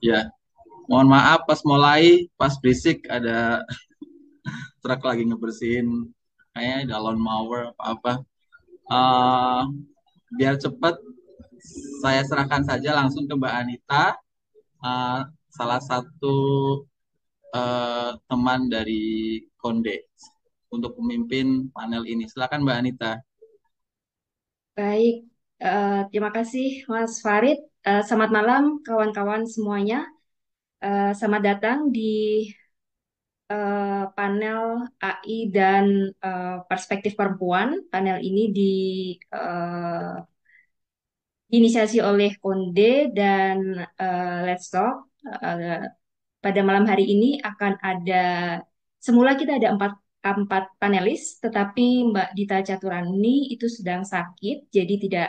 Ya, mohon maaf pas mulai, pas berisik ada truk lagi ngebersihin kayaknya galon mower apa-apa. Uh, eh, biar cepat, saya serahkan saja langsung ke Mbak Anita, uh, salah satu uh, teman dari Konde untuk memimpin panel ini. Silakan Mbak Anita. Baik, Eh, terima kasih Mas Farid. Uh, selamat malam kawan-kawan semuanya. Uh, selamat datang di uh, panel AI dan uh, perspektif perempuan. Panel ini di uh, diinisiasi oleh Konde dan uh, Let's Talk. Uh, pada malam hari ini akan ada semula kita ada empat empat panelis, tetapi Mbak Dita Caturani itu sedang sakit, jadi tidak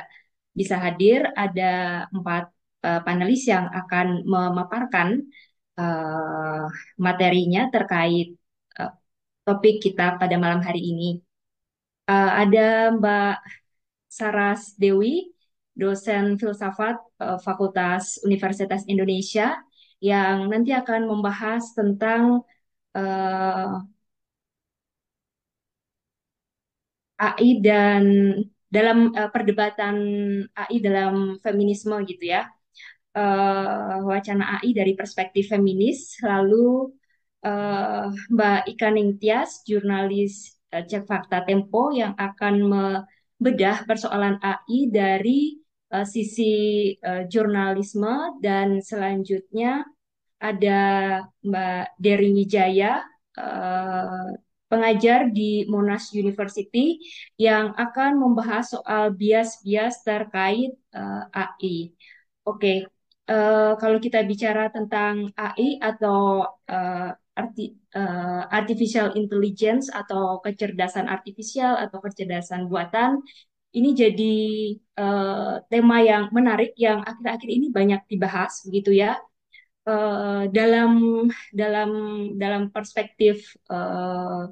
bisa hadir ada empat uh, panelis yang akan memaparkan uh, materinya terkait uh, topik kita pada malam hari ini. Uh, ada Mbak Saras Dewi, dosen filsafat uh, Fakultas Universitas Indonesia, yang nanti akan membahas tentang uh, AI dan dalam uh, perdebatan AI dalam feminisme gitu ya uh, wacana AI dari perspektif feminis lalu uh, Mbak Ika Ningtyas jurnalis uh, Cek Fakta Tempo yang akan membedah persoalan AI dari uh, sisi uh, jurnalisme dan selanjutnya ada Mbak Dery Wijaya uh, pengajar di Monash University yang akan membahas soal bias-bias terkait uh, eh, AI. Oke, okay. uh, eh, kalau kita bicara tentang AI atau uh, arti, uh, artificial intelligence atau kecerdasan artifisial atau kecerdasan buatan, ini jadi uh, tema yang menarik yang akhir-akhir ini banyak dibahas, begitu ya. Uh, dalam dalam dalam perspektif uh,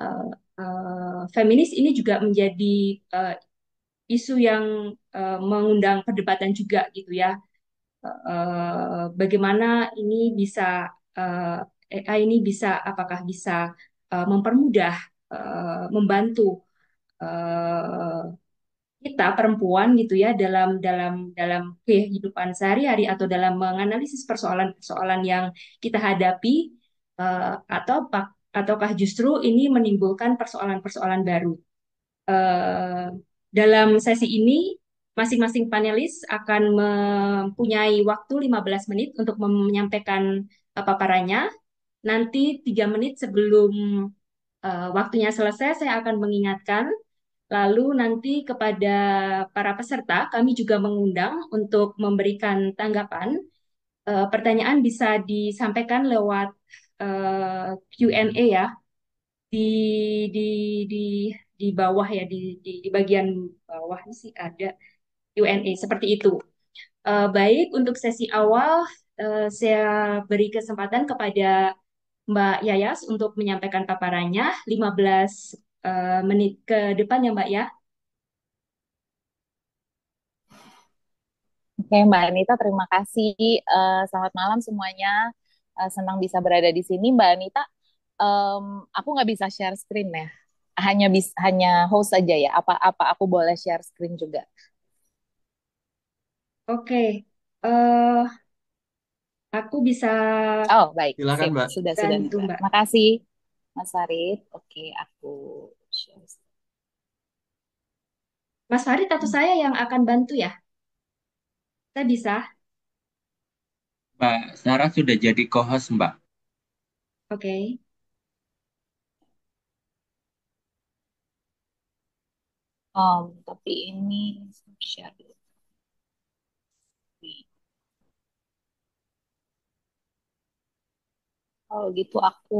uh, uh, feminis ini juga menjadi uh, isu yang uh, mengundang perdebatan juga gitu ya. Uh, bagaimana ini bisa uh, AI ini bisa apakah bisa uh, mempermudah uh, membantu uh, kita perempuan gitu ya dalam dalam dalam kehidupan sehari-hari atau dalam menganalisis persoalan-persoalan yang kita hadapi uh, atau ataukah justru ini menimbulkan persoalan-persoalan baru. Uh, dalam sesi ini, masing-masing panelis akan mempunyai waktu 15 menit untuk menyampaikan eh, paparannya. Nanti tiga menit sebelum uh, waktunya selesai, saya akan mengingatkan Lalu nanti kepada para peserta kami juga mengundang untuk memberikan tanggapan. E, pertanyaan bisa disampaikan lewat uh, eh, Q&A ya di di di di bawah ya di di, di bagian bawah sih ada Q&A seperti itu. Uh, baik untuk sesi awal uh, saya beri kesempatan kepada Mbak Yayas untuk menyampaikan paparannya 15 uh, menit ke depan ya Mbak ya. Oke Mbak Anita terima kasih. Uh, selamat malam semuanya. Eh, senang bisa berada di sini Mbak Anita. Um, aku nggak bisa share screen ya, hanya bis hanya host aja ya. Apa apa aku boleh share screen juga? Oke, okay. uh, eh, aku bisa. Oh baik, silakan Sip. Mbak. Sudah sudah. Itu, Mbak. kasih, Mas Farid. Oke, okay, aku share. Screen. Mas Farid atau saya yang akan bantu ya? Kita bisa. Mbak Sarah sudah jadi co-host, Mbak. Oke. Um, tapi ini share dulu. Kalau gitu aku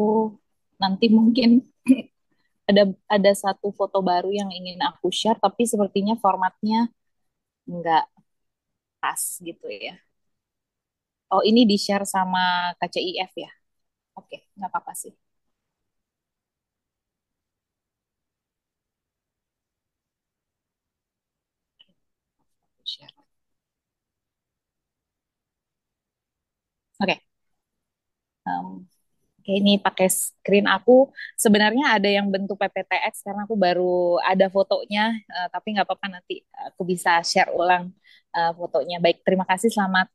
nanti mungkin ada ada satu foto baru yang ingin aku share, tapi sepertinya formatnya nggak pas gitu ya. Oh, ini di-share sama KCIF ya? Oke, nggak apa-apa sih. Oke, Oke. Um, Oke, ini pakai screen aku. Sebenarnya ada yang bentuk PPTX karena aku baru ada fotonya, e, tapi nggak apa-apa nanti aku bisa share ulang e, fotonya. Baik, terima kasih. Selamat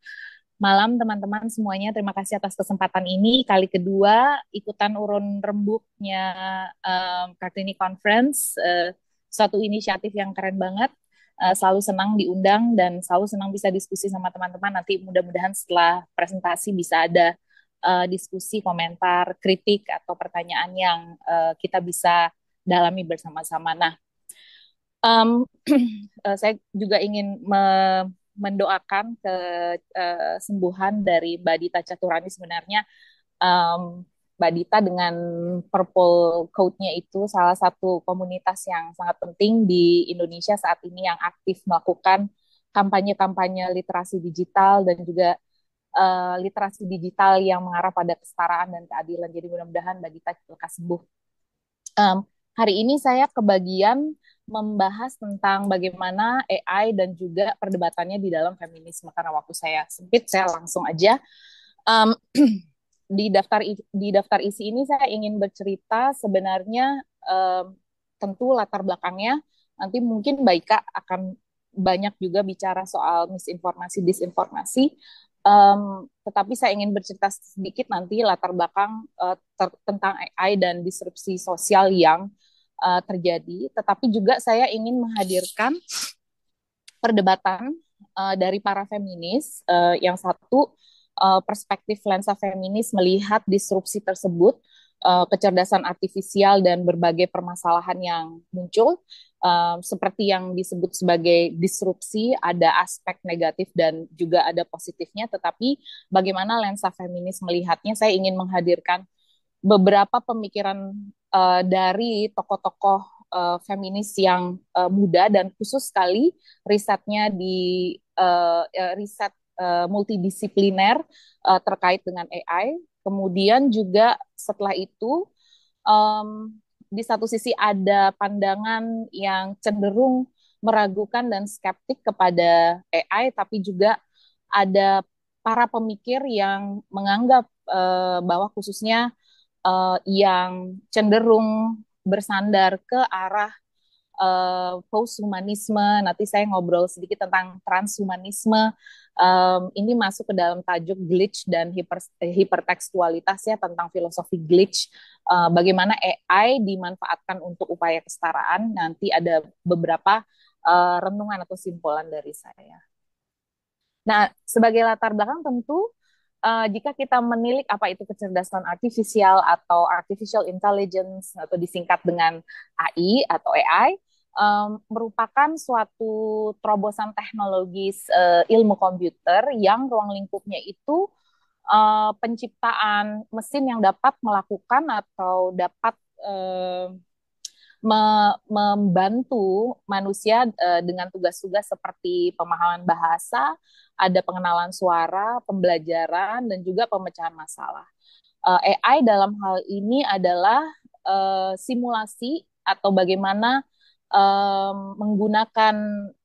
malam teman-teman semuanya. Terima kasih atas kesempatan ini. Kali kedua ikutan urun rembuknya um, Kartini Conference, uh, suatu inisiatif yang keren banget. Uh, selalu senang diundang dan selalu senang bisa diskusi sama teman-teman. Nanti mudah-mudahan setelah presentasi bisa ada uh, diskusi, komentar, kritik atau pertanyaan yang uh, kita bisa dalami bersama-sama. Nah, um, uh, saya juga ingin me mendoakan kesembuhan eh, dari Mbak Dita Caturani sebenarnya um, Mbak Dita dengan Purple Code-nya itu salah satu komunitas yang sangat penting di Indonesia saat ini yang aktif melakukan kampanye-kampanye literasi digital dan juga uh, literasi digital yang mengarah pada kesetaraan dan keadilan. Jadi mudah-mudahan Mbak Dita lekas sembuh. Um, hari ini saya kebagian membahas tentang bagaimana AI dan juga perdebatannya di dalam feminisme karena waktu saya sempit saya langsung aja um, di daftar di daftar isi ini saya ingin bercerita sebenarnya um, tentu latar belakangnya nanti mungkin Baika akan banyak juga bicara soal misinformasi disinformasi um, tetapi saya ingin bercerita sedikit nanti latar belakang uh, tentang AI dan disrupsi sosial yang uh, terjadi, tetapi juga saya ingin menghadirkan perdebatan uh, dari para feminis uh, yang satu uh, perspektif lensa feminis melihat disrupsi tersebut uh, kecerdasan artifisial dan berbagai permasalahan yang muncul uh, seperti yang disebut sebagai disrupsi ada aspek negatif dan juga ada positifnya tetapi bagaimana lensa feminis melihatnya saya ingin menghadirkan beberapa pemikiran uh, dari tokoh-tokoh uh, feminis yang uh, muda dan khusus sekali risetnya di uh, riset uh, multidisipliner uh, terkait dengan AI. Kemudian juga setelah itu um, di satu sisi ada pandangan yang cenderung meragukan dan skeptik kepada AI, tapi juga ada para pemikir yang menganggap uh, bahwa khususnya uh, yang cenderung bersandar ke arah uh, posthumanisme. Nanti saya ngobrol sedikit tentang transhumanisme. Um, ini masuk ke dalam tajuk glitch dan hiper, eh, hipertekstualitas ya tentang filosofi glitch. Uh, bagaimana AI dimanfaatkan untuk upaya kesetaraan. Nanti ada beberapa uh, renungan atau simpulan dari saya. Nah, sebagai latar belakang tentu uh, jika kita menilik apa itu kecerdasan artifisial atau artificial intelligence atau disingkat dengan AI atau AI um, merupakan suatu terobosan teknologis uh, ilmu komputer yang ruang lingkupnya itu uh, penciptaan mesin yang dapat melakukan atau dapat uh, me membantu manusia uh, dengan tugas-tugas seperti pemahaman bahasa, ada pengenalan suara, pembelajaran, dan juga pemecahan masalah. Uh, eh, AI dalam hal ini adalah uh, simulasi atau bagaimana um, menggunakan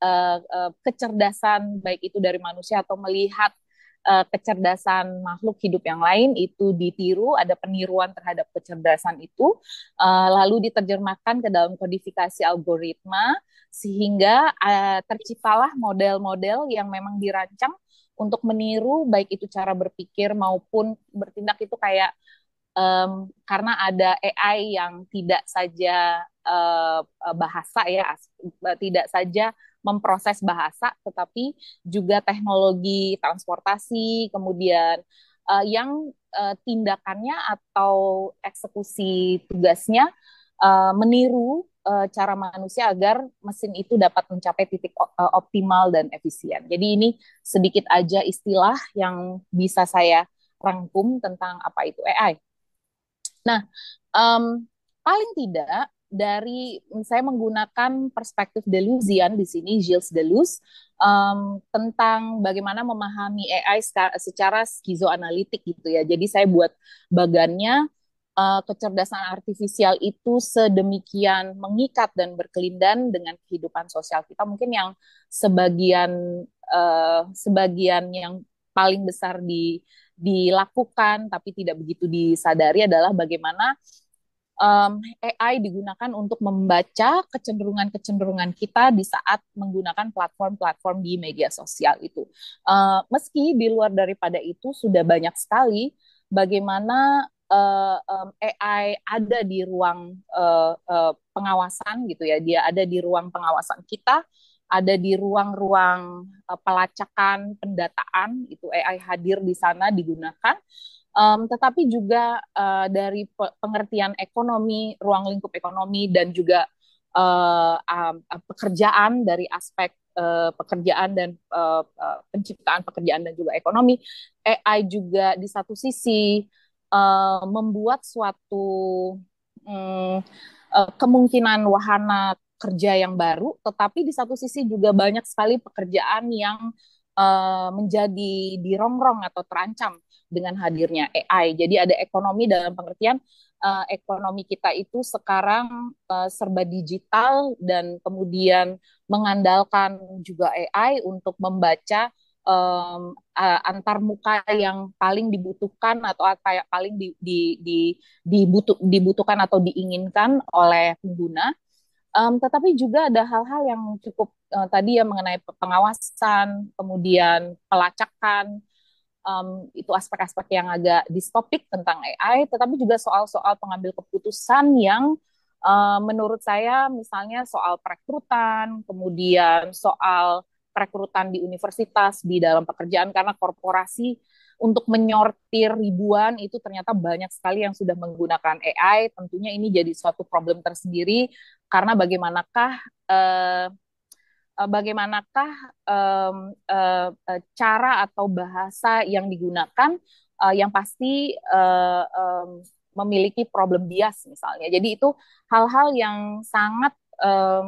uh, uh, kecerdasan baik itu dari manusia atau melihat uh, kecerdasan makhluk hidup yang lain itu ditiru, ada peniruan terhadap kecerdasan itu, uh, lalu diterjemahkan ke dalam kodifikasi algoritma sehingga uh, terciptalah model-model yang memang dirancang untuk meniru baik itu cara berpikir maupun bertindak itu kayak um, karena ada AI yang tidak saja uh, bahasa ya tidak saja memproses bahasa, tetapi juga teknologi transportasi, kemudian uh, yang uh, tindakannya atau eksekusi tugasnya uh, meniru uh, cara manusia agar mesin itu dapat mencapai titik optimal dan efisien. Jadi ini sedikit aja istilah yang bisa saya rangkum tentang apa itu AI. Nah, um, paling tidak dari saya menggunakan perspektif Delusian di sini Gilles Deleuze um, tentang bagaimana memahami AI secara, secara skizoanalitik gitu ya. Jadi saya buat bagannya uh, kecerdasan artifisial itu sedemikian mengikat dan berkelindan dengan kehidupan sosial kita. Mungkin yang sebagian uh, sebagian yang paling besar di dilakukan tapi tidak begitu disadari adalah bagaimana um, AI digunakan untuk membaca kecenderungan-kecenderungan kita di saat menggunakan platform-platform di media sosial itu. Uh, meski di luar daripada itu sudah banyak sekali bagaimana uh, eh, um, AI ada di ruang uh, uh, pengawasan gitu ya, dia ada di ruang pengawasan kita ada di ruang-ruang pelacakan pendataan itu AI hadir di sana digunakan um, tetapi juga uh, dari pengertian ekonomi, ruang lingkup ekonomi, dan juga uh, uh, pekerjaan dari aspek uh, pekerjaan dan uh, uh, penciptaan pekerjaan dan juga ekonomi. AI juga di satu sisi uh, membuat suatu um, uh, kemungkinan wahana kerja yang baru, tetapi di satu sisi juga banyak sekali pekerjaan yang Eh, menjadi dirongrong atau terancam dengan hadirnya AI. Jadi ada ekonomi dalam pengertian uh, ekonomi kita itu sekarang uh, serba digital dan kemudian mengandalkan juga AI untuk membaca um, uh, antar muka yang paling dibutuhkan atau paling di, di, di, dibutuh, dibutuhkan atau diinginkan oleh pengguna Um, tetapi juga ada hal-hal yang cukup uh, tadi ya mengenai pengawasan, kemudian pelacakan, um, itu aspek-aspek yang agak distopik tentang AI, tetapi juga soal-soal pengambil keputusan yang uh, menurut saya misalnya soal perekrutan, kemudian soal perekrutan di universitas, di dalam pekerjaan, karena korporasi untuk menyortir ribuan itu ternyata banyak sekali yang sudah menggunakan AI. Tentunya ini jadi suatu problem tersendiri karena bagaimanakah eh, eh bagaimanakah eh, eh, cara atau bahasa yang digunakan eh, yang pasti eh, eh, memiliki problem bias misalnya. Jadi itu hal-hal yang sangat eh,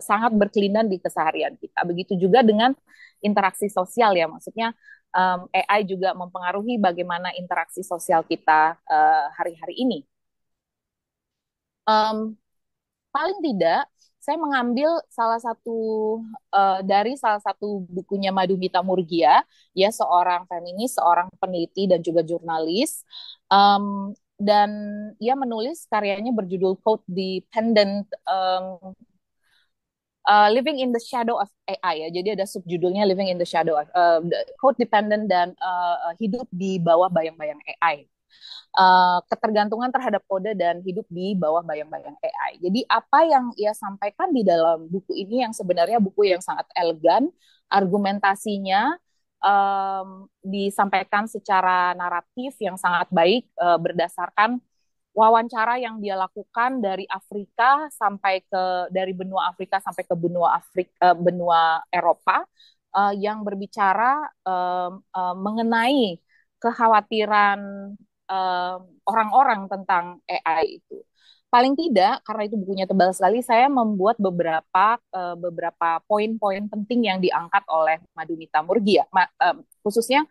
sangat berkelindan di keseharian kita. Begitu juga dengan interaksi sosial ya, maksudnya um, AI juga mempengaruhi bagaimana interaksi sosial kita eh, hari-hari uh, ini. Um, paling tidak saya mengambil salah satu uh, dari salah satu bukunya Madhumita Murgia, ya seorang feminis, seorang peneliti dan juga jurnalis. Um, dan ia menulis karyanya berjudul Code Dependent um, uh, Living in the Shadow of AI ya. Jadi ada subjudulnya Living in the Shadow of uh, Code Dependent dan uh, uh, hidup di bawah bayang-bayang AI. Uh, ketergantungan terhadap kode dan hidup di bawah bayang-bayang AI. Jadi apa yang ia sampaikan di dalam buku ini yang sebenarnya buku yang sangat elegan, argumentasinya um, disampaikan secara naratif yang sangat baik uh, berdasarkan wawancara yang dia lakukan dari Afrika sampai ke dari benua Afrika sampai ke benua Afrika eh, benua Eropa uh, yang berbicara uh, uh, mengenai kekhawatiran orang-orang uh, tentang AI itu. Paling tidak karena itu bukunya tebal sekali, saya membuat beberapa uh, beberapa poin-poin penting yang diangkat oleh Madunita Murgia, ya. Ma, uh, khususnya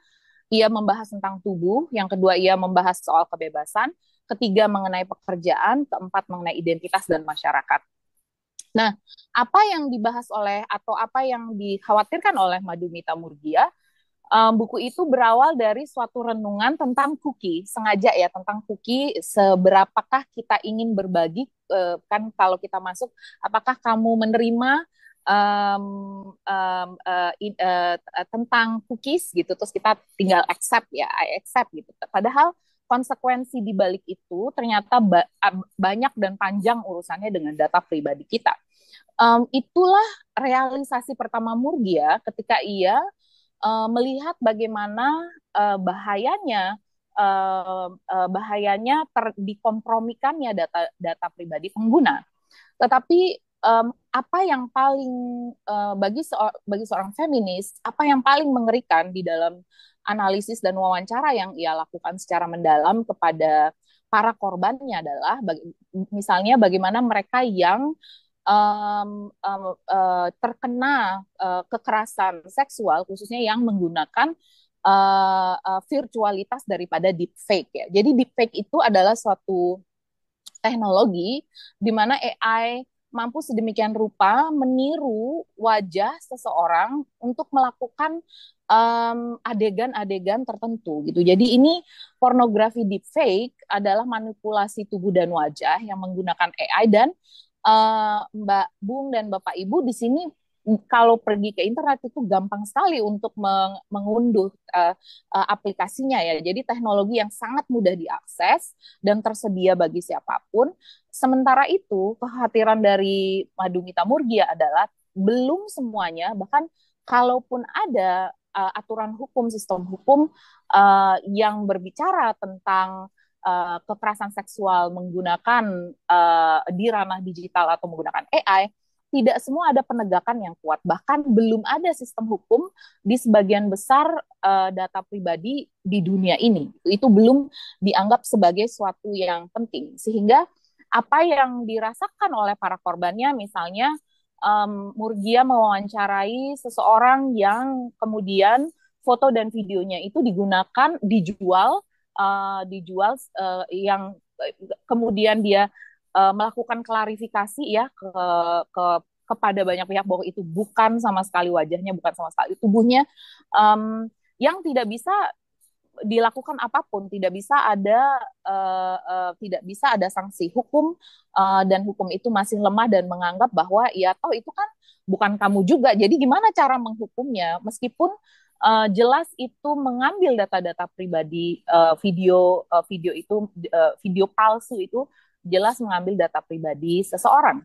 ia membahas tentang tubuh, yang kedua ia membahas soal kebebasan, ketiga mengenai pekerjaan, keempat mengenai identitas dan masyarakat. Nah, apa yang dibahas oleh atau apa yang dikhawatirkan oleh Madumita Murgia, um, buku itu berawal dari suatu renungan tentang cookie, sengaja ya tentang cookie, seberapakah kita ingin berbagi, eh, kan kalau kita masuk, apakah kamu menerima um, um, uh, eh, in, uh, eh, tentang cookies gitu, terus kita tinggal accept ya, I accept gitu. Padahal konsekuensi di balik itu ternyata ba banyak dan panjang urusannya dengan data pribadi kita. Um, itulah realisasi pertama Murgia ketika ia uh, melihat bagaimana uh, bahayanya uh, uh, bahayanya ter dikompromikannya data data pribadi pengguna. Tetapi um, apa yang paling uh, bagi seor bagi seorang feminis apa yang paling mengerikan di dalam analisis dan wawancara yang ia lakukan secara mendalam kepada para korbannya adalah baga misalnya bagaimana mereka yang um, um, uh, terkena uh, kekerasan seksual khususnya yang menggunakan uh, uh, virtualitas daripada deepfake ya. Jadi deepfake itu adalah suatu teknologi di mana AI mampu sedemikian rupa meniru wajah seseorang untuk melakukan adegan adegan-adegan tertentu gitu. Jadi ini pornografi deepfake adalah manipulasi tubuh dan wajah yang menggunakan AI dan uh, Mbak Bung dan Bapak Ibu di sini kalau pergi ke internet itu gampang sekali untuk meng mengunduh uh, uh, aplikasinya ya. Jadi teknologi yang sangat mudah diakses dan tersedia bagi siapapun. Sementara itu, kekhawatiran dari Madumita Murgia adalah belum semuanya bahkan kalaupun ada uh, aturan hukum, sistem hukum uh, yang berbicara tentang uh, kekerasan seksual menggunakan uh, di ranah digital atau menggunakan AI tidak semua ada penegakan yang kuat. Bahkan belum ada sistem hukum di sebagian besar uh, data pribadi di dunia ini. Itu belum dianggap sebagai suatu yang penting. Sehingga apa yang dirasakan oleh para korbannya misalnya um, Murgia mewawancarai seseorang yang kemudian foto dan videonya itu digunakan dijual uh, dijual uh, yang kemudian dia uh, melakukan klarifikasi ya ke ke kepada banyak pihak bahwa itu bukan sama sekali wajahnya, bukan sama sekali tubuhnya um, yang tidak bisa dilakukan apapun tidak bisa ada uh, uh, tidak bisa ada sanksi hukum uh, dan hukum itu masih lemah dan menganggap bahwa ya toh itu kan bukan kamu juga jadi gimana cara menghukumnya meskipun uh, jelas itu mengambil data-data pribadi uh, video uh, video itu uh, video palsu itu jelas mengambil data pribadi seseorang.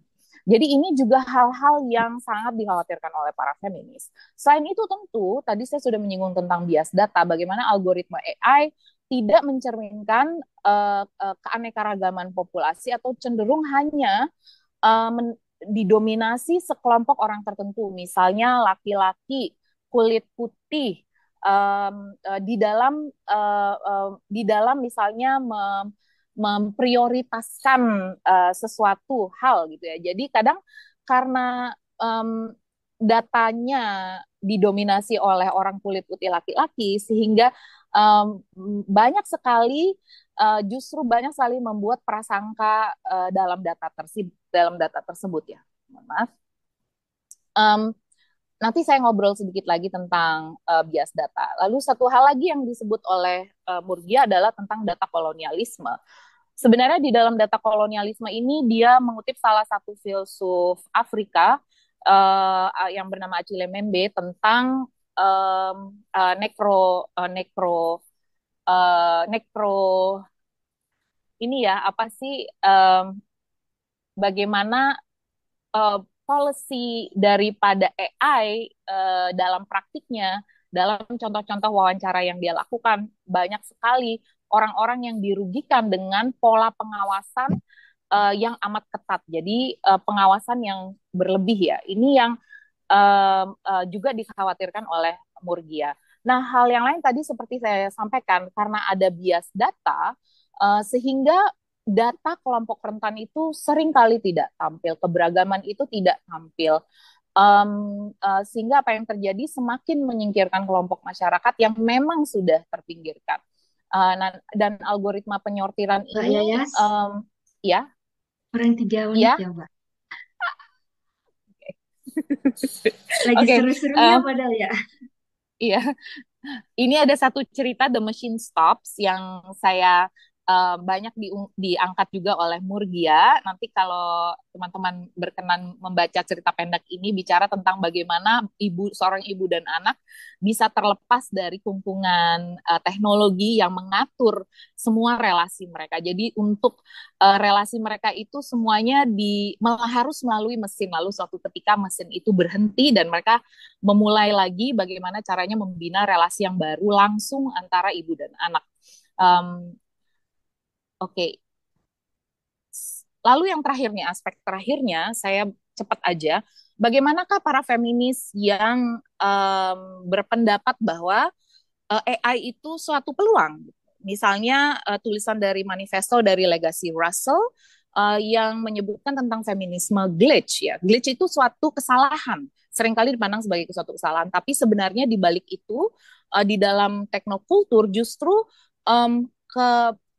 Jadi ini juga hal-hal yang sangat dikhawatirkan oleh para feminis. Selain itu tentu tadi saya sudah menyinggung tentang bias data, bagaimana algoritma AI tidak mencerminkan uh, uh, keanekaragaman populasi atau cenderung hanya uh, didominasi sekelompok orang tertentu, misalnya laki-laki kulit putih um, uh, di dalam uh, uh, di dalam misalnya mem memprioritaskan uh, sesuatu hal gitu ya. Jadi kadang karena um, datanya didominasi oleh orang kulit putih laki-laki sehingga um, banyak sekali uh, justru banyak sekali membuat prasangka uh, dalam data tersebut dalam data tersebut ya. maaf. Um, nanti saya ngobrol sedikit lagi tentang uh, bias data. Lalu satu hal lagi yang disebut oleh uh, Murgia adalah tentang data kolonialisme. Sebenarnya di dalam data kolonialisme ini dia mengutip salah satu filsuf Afrika uh, yang bernama Achille Mbembe tentang um, uh, nekro uh, nekro uh, nekro ini ya apa sih um, bagaimana uh, policy daripada AI uh, dalam praktiknya dalam contoh-contoh wawancara yang dia lakukan banyak sekali orang-orang yang dirugikan dengan pola pengawasan uh, yang amat ketat. Jadi uh, pengawasan yang berlebih ya. Ini yang uh, uh, juga dikhawatirkan oleh Murgia. Nah, hal yang lain tadi seperti saya sampaikan karena ada bias data uh, sehingga data kelompok rentan itu sering kali tidak tampil, keberagaman itu tidak tampil um, uh, sehingga apa yang terjadi semakin menyingkirkan kelompok masyarakat yang memang sudah terpinggirkan uh, eh, dan, dan algoritma penyortiran Mbak ini Yayas, um, ya orang tiga unit ya, ya lagi okay. seru-serunya um, padahal ya iya ini ada satu cerita The Machine Stops yang saya uh, banyak di, diangkat juga oleh Murgia. Nanti kalau teman-teman berkenan membaca cerita pendek ini bicara tentang bagaimana ibu seorang ibu dan anak bisa terlepas dari kungkungan uh, teknologi yang mengatur semua relasi mereka. Jadi untuk uh, relasi mereka itu semuanya di harus melalui mesin. Lalu suatu ketika mesin itu berhenti dan mereka memulai lagi bagaimana caranya membina relasi yang baru langsung antara ibu dan anak. Um, Oke. Lalu yang terakhirnya, aspek terakhirnya, saya cepat aja. Bagaimanakah para feminis yang um, berpendapat bahwa uh, eh, AI itu suatu peluang? Misalnya uh, tulisan dari manifesto dari legasi Russell uh, yang menyebutkan tentang feminisme glitch ya. Glitch itu suatu kesalahan, seringkali dipandang sebagai suatu kesalahan, tapi sebenarnya di balik itu uh, di dalam teknokultur justru um, ke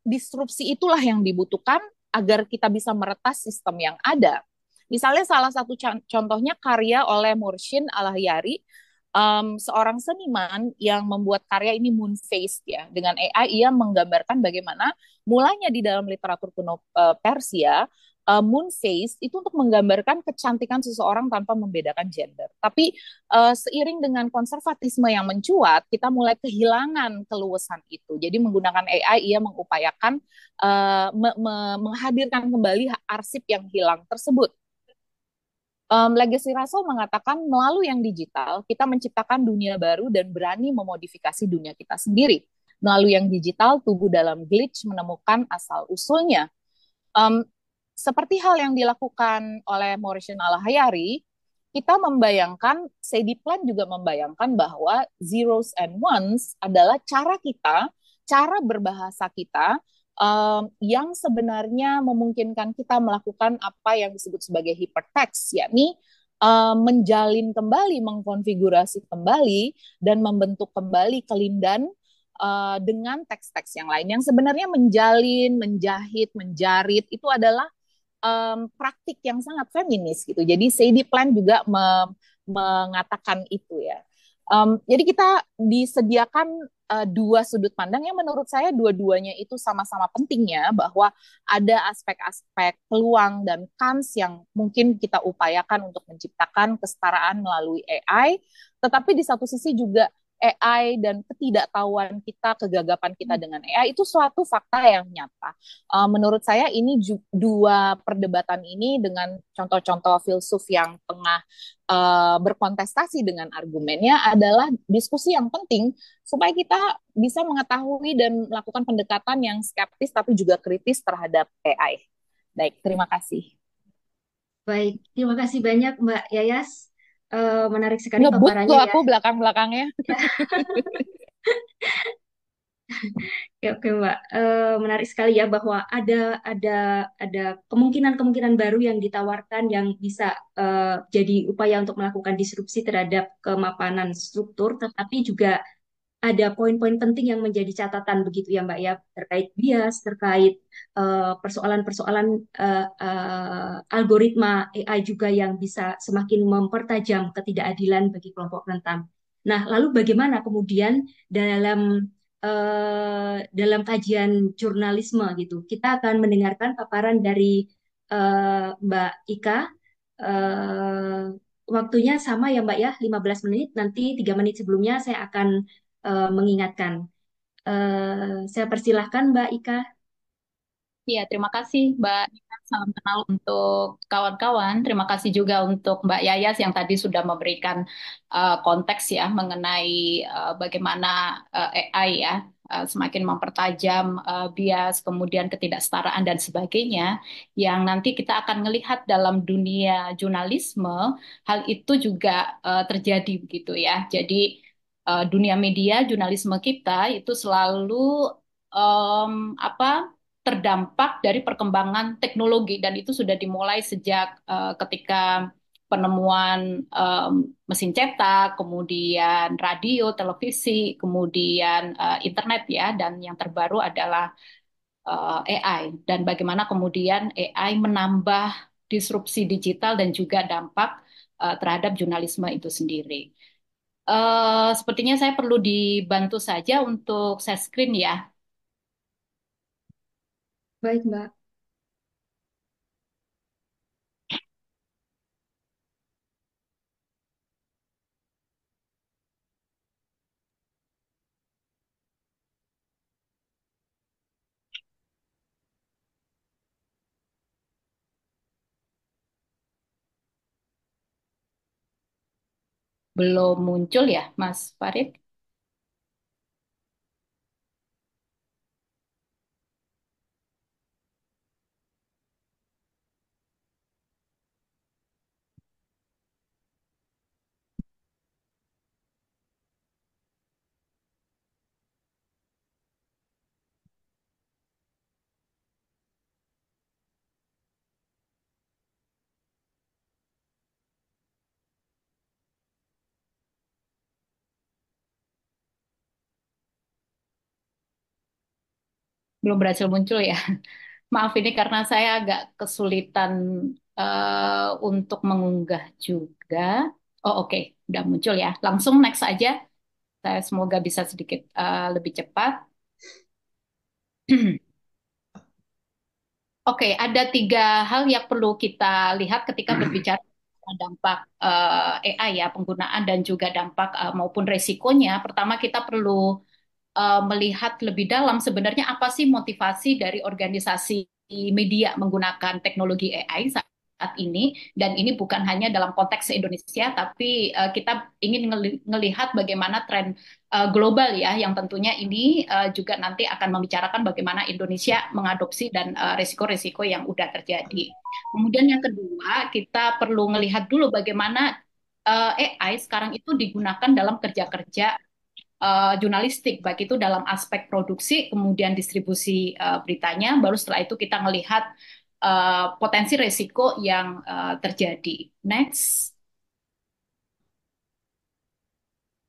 disrupsi itulah yang dibutuhkan agar kita bisa meretas sistem yang ada. Misalnya salah satu contohnya karya oleh Mursin Alahyari, um, seorang seniman yang membuat karya ini moon face ya. Dengan AI ia menggambarkan bagaimana mulanya di dalam literatur kuno uh, Persia uh, moon face itu untuk menggambarkan kecantikan seseorang tanpa membedakan gender. Tapi uh, seiring dengan konservatisme yang mencuat, kita mulai kehilangan keluasan itu. Jadi menggunakan AI ia mengupayakan uh, me me menghadirkan kembali arsip yang hilang tersebut. Um, Legacy Russell mengatakan melalui yang digital kita menciptakan dunia baru dan berani memodifikasi dunia kita sendiri. Melalui yang digital, tubuh dalam glitch menemukan asal usulnya. Um, seperti hal yang dilakukan oleh Mauritian Alahayari, kita membayangkan, CD Plan juga membayangkan bahwa zeros and ones adalah cara kita, cara berbahasa kita um, yang sebenarnya memungkinkan kita melakukan apa yang disebut sebagai hypertext, yakni um, menjalin kembali, mengkonfigurasi kembali, dan membentuk kembali kelindan uh, dengan teks-teks yang lain. Yang sebenarnya menjalin, menjahit, menjarit itu adalah um, praktik yang sangat feminis gitu. Jadi Sadie Plan juga me mengatakan itu ya. Um, jadi kita disediakan uh, dua sudut pandang yang menurut saya dua-duanya itu sama-sama pentingnya bahwa ada aspek-aspek peluang dan kans yang mungkin kita upayakan untuk menciptakan kesetaraan melalui AI, tetapi di satu sisi juga AI dan ketidaktahuan kita, kegagapan kita hmm. dengan AI itu suatu fakta yang nyata. Uh, menurut saya ini dua perdebatan ini dengan contoh-contoh filsuf yang tengah uh, berkontestasi dengan argumennya adalah diskusi yang penting supaya kita bisa mengetahui dan melakukan pendekatan yang skeptis tapi juga kritis terhadap AI. Baik, terima kasih. Baik, terima kasih banyak Mbak Yayas uh, menarik sekali Ngebut paparannya ya. aku belakang-belakangnya. ya, oke Mbak, uh, menarik sekali ya bahwa ada ada ada kemungkinan-kemungkinan baru yang ditawarkan yang bisa uh, jadi upaya untuk melakukan disrupsi terhadap kemapanan struktur, tetapi juga ada poin-poin penting yang menjadi catatan begitu ya Mbak ya terkait bias, terkait eh, persoalan-persoalan uh, uh, uh, algoritma AI juga yang bisa semakin mempertajam ketidakadilan bagi kelompok rentan. Nah, lalu bagaimana kemudian dalam uh, dalam kajian jurnalisme gitu, kita akan mendengarkan paparan dari uh, Mbak Ika. Uh, waktunya sama ya Mbak ya, 15 menit. Nanti 3 menit sebelumnya saya akan uh, mengingatkan. Uh, saya persilahkan Mbak Ika. Iya, terima kasih Mbak Ika. Salam kenal untuk kawan-kawan. Terima kasih juga untuk Mbak Yayas yang tadi sudah memberikan uh, konteks ya mengenai uh, bagaimana uh, AI ya semakin mempertajam uh, bias, kemudian ketidaksetaraan dan sebagainya, yang nanti kita akan melihat dalam dunia jurnalisme hal itu juga uh, terjadi begitu ya. Jadi uh, dunia media jurnalisme kita itu selalu um, apa terdampak dari perkembangan teknologi dan itu sudah dimulai sejak uh, ketika penemuan um, mesin cetak, kemudian radio, televisi, kemudian uh, internet ya, dan yang terbaru adalah AI dan bagaimana kemudian AI menambah disrupsi digital dan juga dampak uh, terhadap jurnalisme itu sendiri. Uh, sepertinya saya perlu dibantu saja untuk share screen ya. Baik, Mbak. belum muncul ya Mas Farid? belum berhasil muncul ya. Maaf ini karena saya agak kesulitan uh, untuk mengunggah juga. Oh oke, okay. udah muncul ya. Langsung next aja. Saya semoga bisa sedikit uh, lebih cepat. Oke, okay, ada tiga hal yang perlu kita lihat ketika berbicara dampak uh, eh, AI ya penggunaan dan juga dampak uh, maupun resikonya. Pertama kita perlu uh, melihat lebih dalam sebenarnya apa sih motivasi dari organisasi media menggunakan teknologi AI saat ini dan ini bukan hanya dalam konteks Indonesia tapi uh, kita ingin melihat ngel bagaimana tren uh, global ya yang tentunya ini uh, juga nanti akan membicarakan bagaimana Indonesia mengadopsi dan resiko-resiko uh, yang sudah terjadi. Kemudian yang kedua, kita perlu melihat dulu bagaimana uh, AI sekarang itu digunakan dalam kerja-kerja uh, jurnalistik, baik itu dalam aspek produksi, kemudian distribusi uh, beritanya, baru setelah itu kita melihat uh, potensi resiko yang uh, terjadi. Next.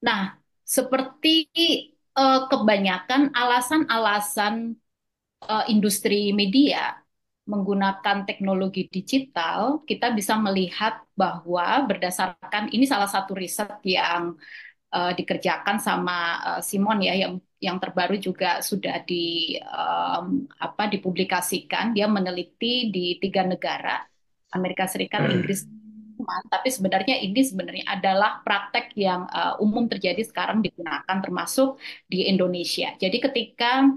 Nah, seperti uh, kebanyakan alasan-alasan uh, industri media menggunakan teknologi digital, kita bisa melihat bahwa berdasarkan ini salah satu riset yang uh, dikerjakan sama uh, Simon ya yang yang terbaru juga sudah di um, apa dipublikasikan dia meneliti di tiga negara Amerika Serikat hmm. Inggris tapi sebenarnya ini sebenarnya adalah praktek yang uh, umum terjadi sekarang digunakan termasuk di Indonesia jadi ketika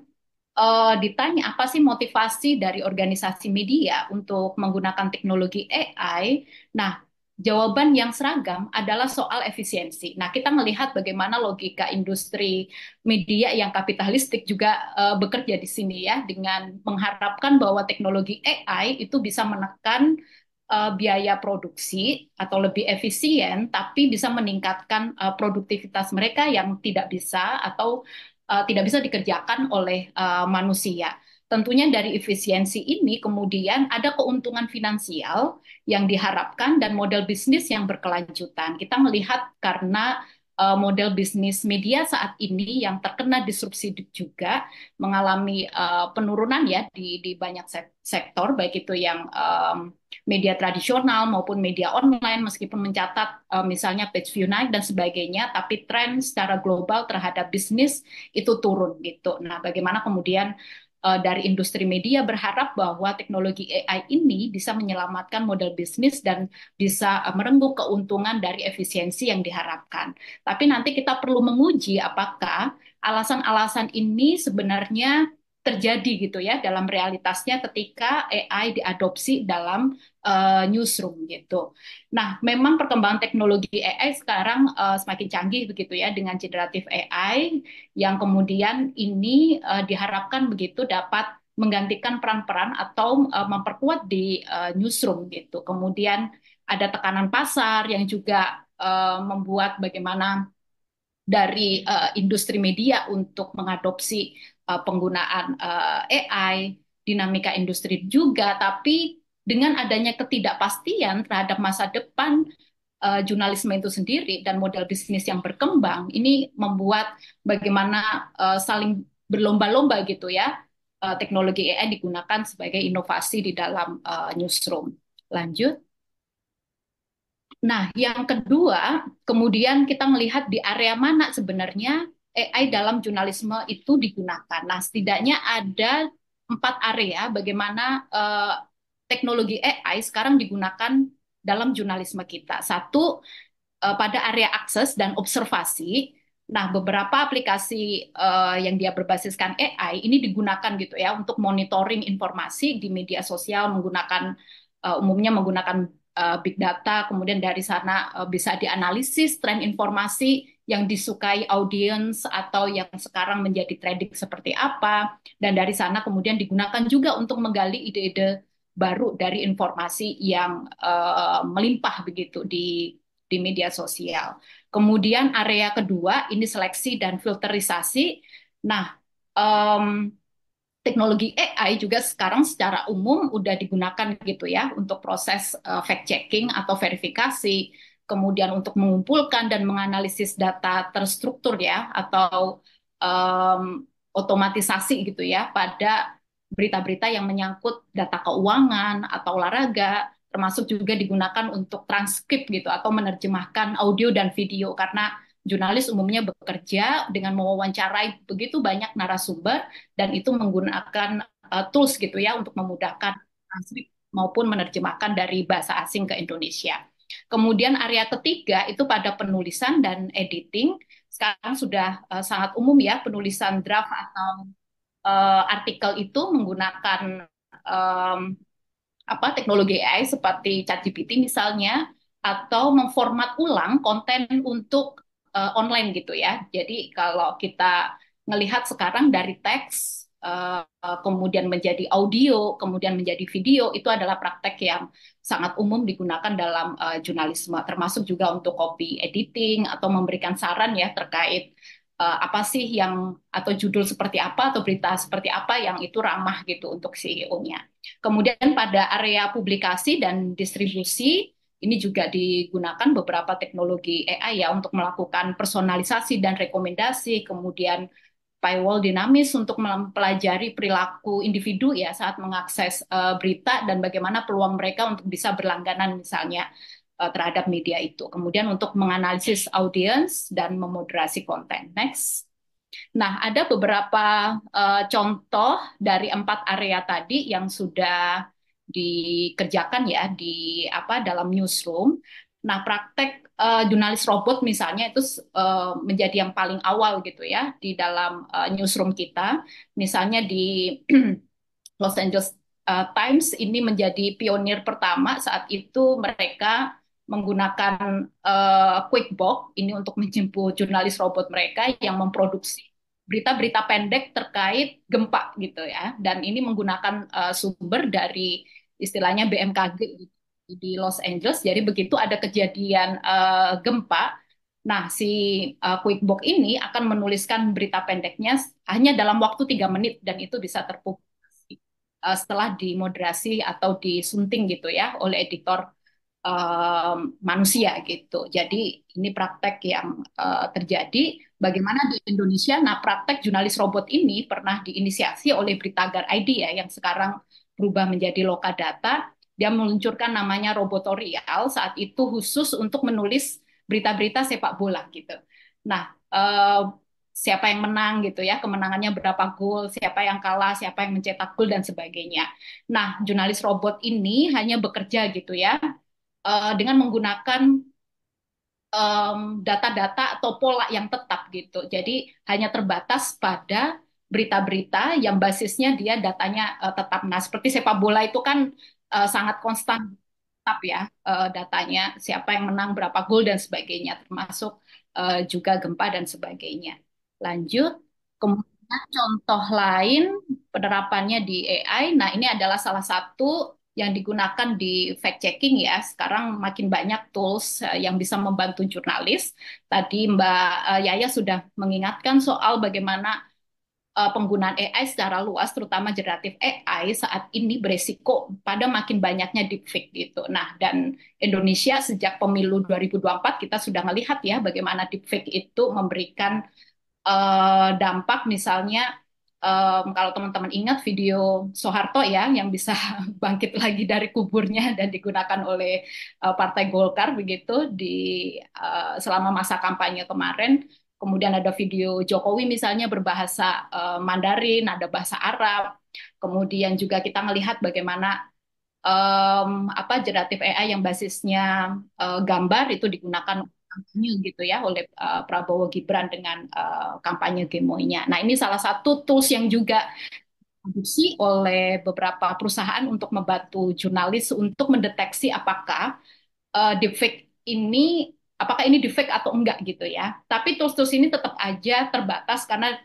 uh, ditanya apa sih motivasi dari organisasi media untuk menggunakan teknologi AI nah jawaban yang seragam adalah soal efisiensi. Nah, kita melihat bagaimana logika industri media yang kapitalistik juga uh, bekerja di sini ya dengan mengharapkan bahwa teknologi AI itu bisa menekan uh, biaya produksi atau lebih efisien tapi bisa meningkatkan uh, produktivitas mereka yang tidak bisa atau uh, tidak bisa dikerjakan oleh uh, manusia. Tentunya dari efisiensi ini kemudian ada keuntungan finansial yang diharapkan dan model bisnis yang berkelanjutan. Kita melihat karena eh, model bisnis media saat ini yang terkena disrupsi juga mengalami eh, penurunan ya di, di banyak sektor, baik itu yang media tradisional maupun media online meskipun mencatat eh, misalnya page view naik dan sebagainya tapi tren secara global terhadap bisnis itu turun gitu. Nah, bagaimana kemudian uh, dari industri media berharap bahwa teknologi AI ini bisa menyelamatkan model bisnis dan bisa uh, merenggut keuntungan dari efisiensi yang diharapkan. Tapi nanti kita perlu menguji apakah alasan-alasan ini sebenarnya terjadi gitu ya dalam realitasnya ketika AI diadopsi dalam uh, newsroom gitu. Nah, memang perkembangan teknologi AI sekarang uh, semakin canggih begitu ya dengan generatif AI yang kemudian ini uh, diharapkan begitu dapat menggantikan peran-peran atau uh, memperkuat di uh, newsroom gitu. Kemudian ada tekanan pasar yang juga uh, membuat bagaimana dari uh, industri media untuk mengadopsi uh, penggunaan uh, eh, AI, dinamika industri juga, tapi dengan adanya ketidakpastian terhadap masa depan uh, jurnalisme itu sendiri dan model bisnis yang berkembang, ini membuat bagaimana uh, saling berlomba-lomba gitu ya, uh, teknologi AI digunakan sebagai inovasi di dalam uh, newsroom. Lanjut. Nah, yang kedua, kemudian kita melihat di area mana sebenarnya AI dalam jurnalisme itu digunakan. Nah, setidaknya ada empat area bagaimana uh, teknologi AI sekarang digunakan dalam jurnalisme kita. Satu, uh, pada area akses dan observasi. Nah, beberapa aplikasi uh, yang dia berbasiskan AI ini digunakan gitu ya untuk monitoring informasi di media sosial menggunakan uh, umumnya menggunakan uh, big data, kemudian dari sana uh, bisa dianalisis tren informasi yang disukai audiens atau yang sekarang menjadi trending seperti apa dan dari sana kemudian digunakan juga untuk menggali ide-ide baru dari informasi yang uh, melimpah begitu di di media sosial. Kemudian area kedua ini seleksi dan filterisasi. Nah, um, teknologi AI juga sekarang secara umum udah digunakan gitu ya untuk proses uh, eh, fact checking atau verifikasi kemudian untuk mengumpulkan dan menganalisis data terstruktur ya atau um, otomatisasi gitu ya pada berita-berita yang menyangkut data keuangan atau olahraga termasuk juga digunakan untuk transkrip gitu atau menerjemahkan audio dan video karena jurnalis umumnya bekerja dengan mewawancarai begitu banyak narasumber dan itu menggunakan uh, tools gitu ya untuk memudahkan transkrip maupun menerjemahkan dari bahasa asing ke Indonesia. Kemudian area ketiga itu pada penulisan dan editing. Sekarang sudah uh, sangat umum ya penulisan draft atau uh, artikel itu menggunakan um, apa teknologi AI seperti ChatGPT misalnya atau memformat ulang konten untuk uh, online gitu ya. Jadi kalau kita melihat sekarang dari teks Eh, kemudian menjadi audio, kemudian menjadi video, itu adalah praktek yang sangat umum digunakan dalam uh, jurnalisme, termasuk juga untuk copy editing atau memberikan saran ya terkait uh, apa sih yang atau judul seperti apa atau berita seperti apa yang itu ramah gitu untuk CEO-nya. Kemudian pada area publikasi dan distribusi ini juga digunakan beberapa teknologi AI ya untuk melakukan personalisasi dan rekomendasi, kemudian Paywall dinamis untuk mempelajari perilaku individu ya saat mengakses uh, berita dan bagaimana peluang mereka untuk bisa berlangganan misalnya uh, terhadap media itu. Kemudian untuk menganalisis audiens dan memoderasi konten. Next. Nah, ada beberapa uh, contoh dari empat area tadi yang sudah dikerjakan ya di apa dalam newsroom. Nah, praktek uh, jurnalis robot misalnya itu uh, menjadi yang paling awal gitu ya di dalam uh, newsroom kita. Misalnya di Los Angeles uh, Times ini menjadi pionir pertama saat itu mereka menggunakan uh, QuickBox ini untuk menjemput jurnalis robot mereka yang memproduksi berita-berita pendek terkait gempa gitu ya. Dan ini menggunakan uh, sumber dari istilahnya BMKG gitu di Los Angeles. Jadi begitu ada kejadian uh, gempa, nah si uh, eh, QuickBook ini akan menuliskan berita pendeknya hanya dalam waktu tiga menit dan itu bisa terpublikasi uh, setelah dimoderasi atau disunting gitu ya oleh editor uh, manusia gitu. Jadi ini praktek yang uh, terjadi. Bagaimana di Indonesia? Nah, praktek jurnalis robot ini pernah diinisiasi oleh Beritagar ID ya, yang sekarang berubah menjadi Lokadata dia meluncurkan namanya Robotorial saat itu khusus untuk menulis berita-berita sepak bola gitu. Nah, uh, siapa yang menang gitu ya, kemenangannya berapa gol, siapa yang kalah, siapa yang mencetak gol dan sebagainya. Nah, jurnalis robot ini hanya bekerja gitu ya eh, dengan menggunakan data-data atau pola yang tetap gitu. Jadi hanya terbatas pada berita-berita yang basisnya dia datanya eh, tetap. Nah, seperti sepak bola itu kan uh, sangat konstan tetap ya uh, datanya siapa yang menang berapa gol dan sebagainya termasuk uh, juga gempa dan sebagainya. Lanjut kemudian contoh lain penerapannya di AI. Nah, ini adalah salah satu yang digunakan di fact checking ya. Sekarang makin banyak tools yang bisa membantu jurnalis. Tadi Mbak Yaya sudah mengingatkan soal bagaimana Eh, penggunaan AI secara luas, terutama generatif AI saat ini beresiko pada makin banyaknya deepfake gitu. Nah, dan Indonesia sejak pemilu 2024 kita sudah melihat ya bagaimana deepfake itu memberikan uh, dampak misalnya Um, kalau teman-teman ingat video Soeharto ya yang bisa bangkit lagi dari kuburnya dan digunakan oleh uh, Partai Golkar begitu di uh, selama masa kampanye kemarin kemudian ada video Jokowi misalnya berbahasa eh, Mandarin, ada bahasa Arab, kemudian juga kita melihat bagaimana um, apa generatif AI yang basisnya uh, gambar itu digunakan kampanye gitu ya oleh uh, Prabowo Gibran dengan uh, kampanye gemoinya. Nah ini salah satu tools yang juga diproduksi oleh beberapa perusahaan untuk membantu jurnalis untuk mendeteksi apakah uh, deepfake ini apakah ini defect atau enggak gitu ya. Tapi tools-tools ini tetap aja terbatas karena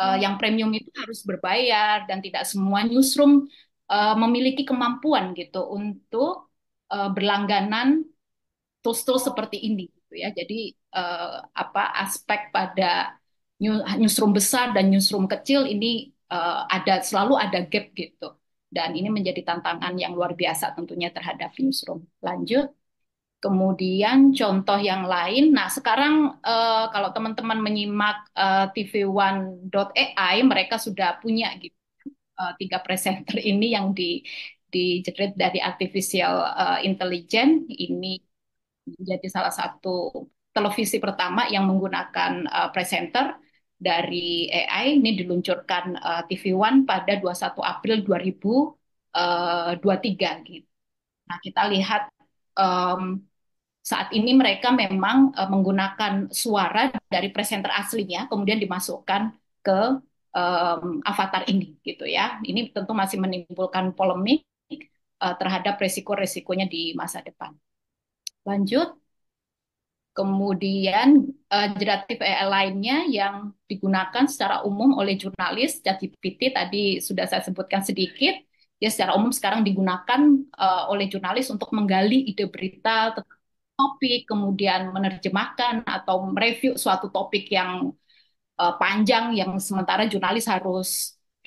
uh, yang premium itu harus berbayar dan tidak semua newsroom uh, memiliki kemampuan gitu untuk uh, berlangganan tools-tools seperti ini gitu ya. Jadi uh, apa aspek pada newsroom besar dan newsroom kecil ini uh, ada selalu ada gap gitu. Dan ini menjadi tantangan yang luar biasa tentunya terhadap newsroom. Lanjut. Kemudian contoh yang lain, nah sekarang uh, kalau teman-teman menyimak uh, eh, TV1.ai, mereka sudah punya gitu uh, tiga presenter ini yang di di dari artificial uh, intelligence ini menjadi salah satu televisi pertama yang menggunakan uh, presenter dari AI ini diluncurkan uh, TV One pada 21 April 2023 gitu. Nah, kita lihat um, saat ini mereka memang uh, menggunakan suara dari presenter aslinya kemudian dimasukkan ke um, avatar ini gitu ya. Ini tentu masih menimbulkan polemik uh, terhadap resiko-resikonya di masa depan. Lanjut. Kemudian uh, e, generatif AI lainnya yang digunakan secara umum oleh jurnalis ChatGPT tadi sudah saya sebutkan sedikit. Ya secara umum sekarang digunakan uh, oleh jurnalis untuk menggali ide berita topik, kemudian menerjemahkan atau mereview suatu topik yang uh, panjang yang sementara jurnalis harus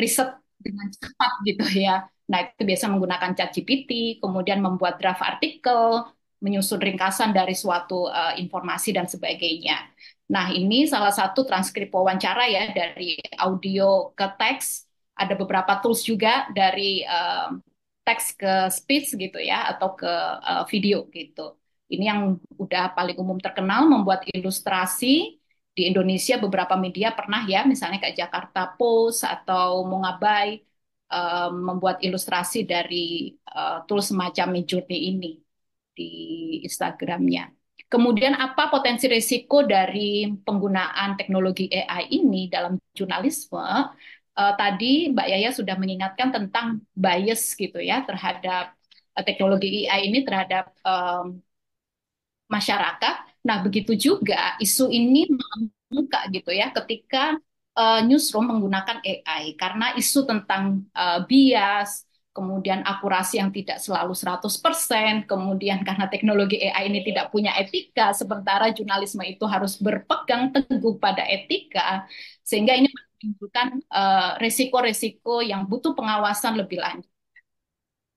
riset dengan cepat gitu ya. Nah, itu biasa menggunakan chat GPT kemudian membuat draft artikel, menyusun ringkasan dari suatu uh, informasi dan sebagainya. Nah, ini salah satu transkrip wawancara ya dari audio ke teks. Ada beberapa tools juga dari uh, teks ke speech gitu ya atau ke uh, video gitu. Ini yang udah paling umum terkenal membuat ilustrasi di Indonesia beberapa media pernah ya misalnya kayak Jakarta Post atau Mungabai um, eh, membuat ilustrasi dari uh, eh, tool semacam Midjourney ini di Instagramnya. Kemudian apa potensi risiko dari penggunaan teknologi AI ini dalam jurnalisme? Uh, tadi Mbak Yaya sudah mengingatkan tentang bias gitu ya terhadap uh, teknologi AI ini terhadap um, masyarakat. Nah, begitu juga isu ini mengemuka gitu ya ketika uh, newsroom menggunakan AI karena isu tentang uh, bias, kemudian akurasi yang tidak selalu 100%, kemudian karena teknologi AI ini tidak punya etika, sementara jurnalisme itu harus berpegang teguh pada etika, sehingga ini menimbulkan eh, resiko-resiko uh, yang butuh pengawasan lebih lanjut.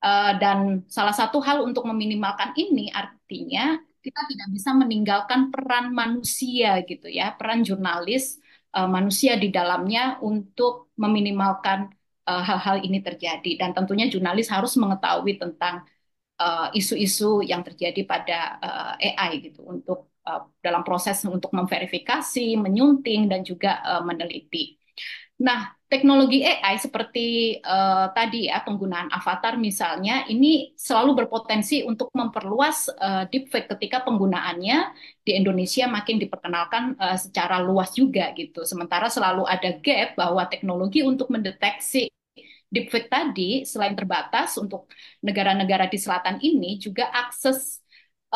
Uh, dan salah satu hal untuk meminimalkan ini artinya kita tidak bisa meninggalkan peran manusia gitu ya, peran jurnalis uh, manusia di dalamnya untuk meminimalkan eh, hal-hal uh, ini terjadi dan tentunya jurnalis harus mengetahui tentang eh, isu-isu uh, yang terjadi pada uh, AI gitu untuk uh, dalam proses untuk memverifikasi, menyunting dan juga uh, meneliti. Nah, teknologi AI seperti uh, tadi ya penggunaan avatar misalnya ini selalu berpotensi untuk memperluas uh, deepfake ketika penggunaannya di Indonesia makin diperkenalkan uh, secara luas juga gitu. Sementara selalu ada gap bahwa teknologi untuk mendeteksi deepfake tadi selain terbatas untuk negara-negara di selatan ini juga akses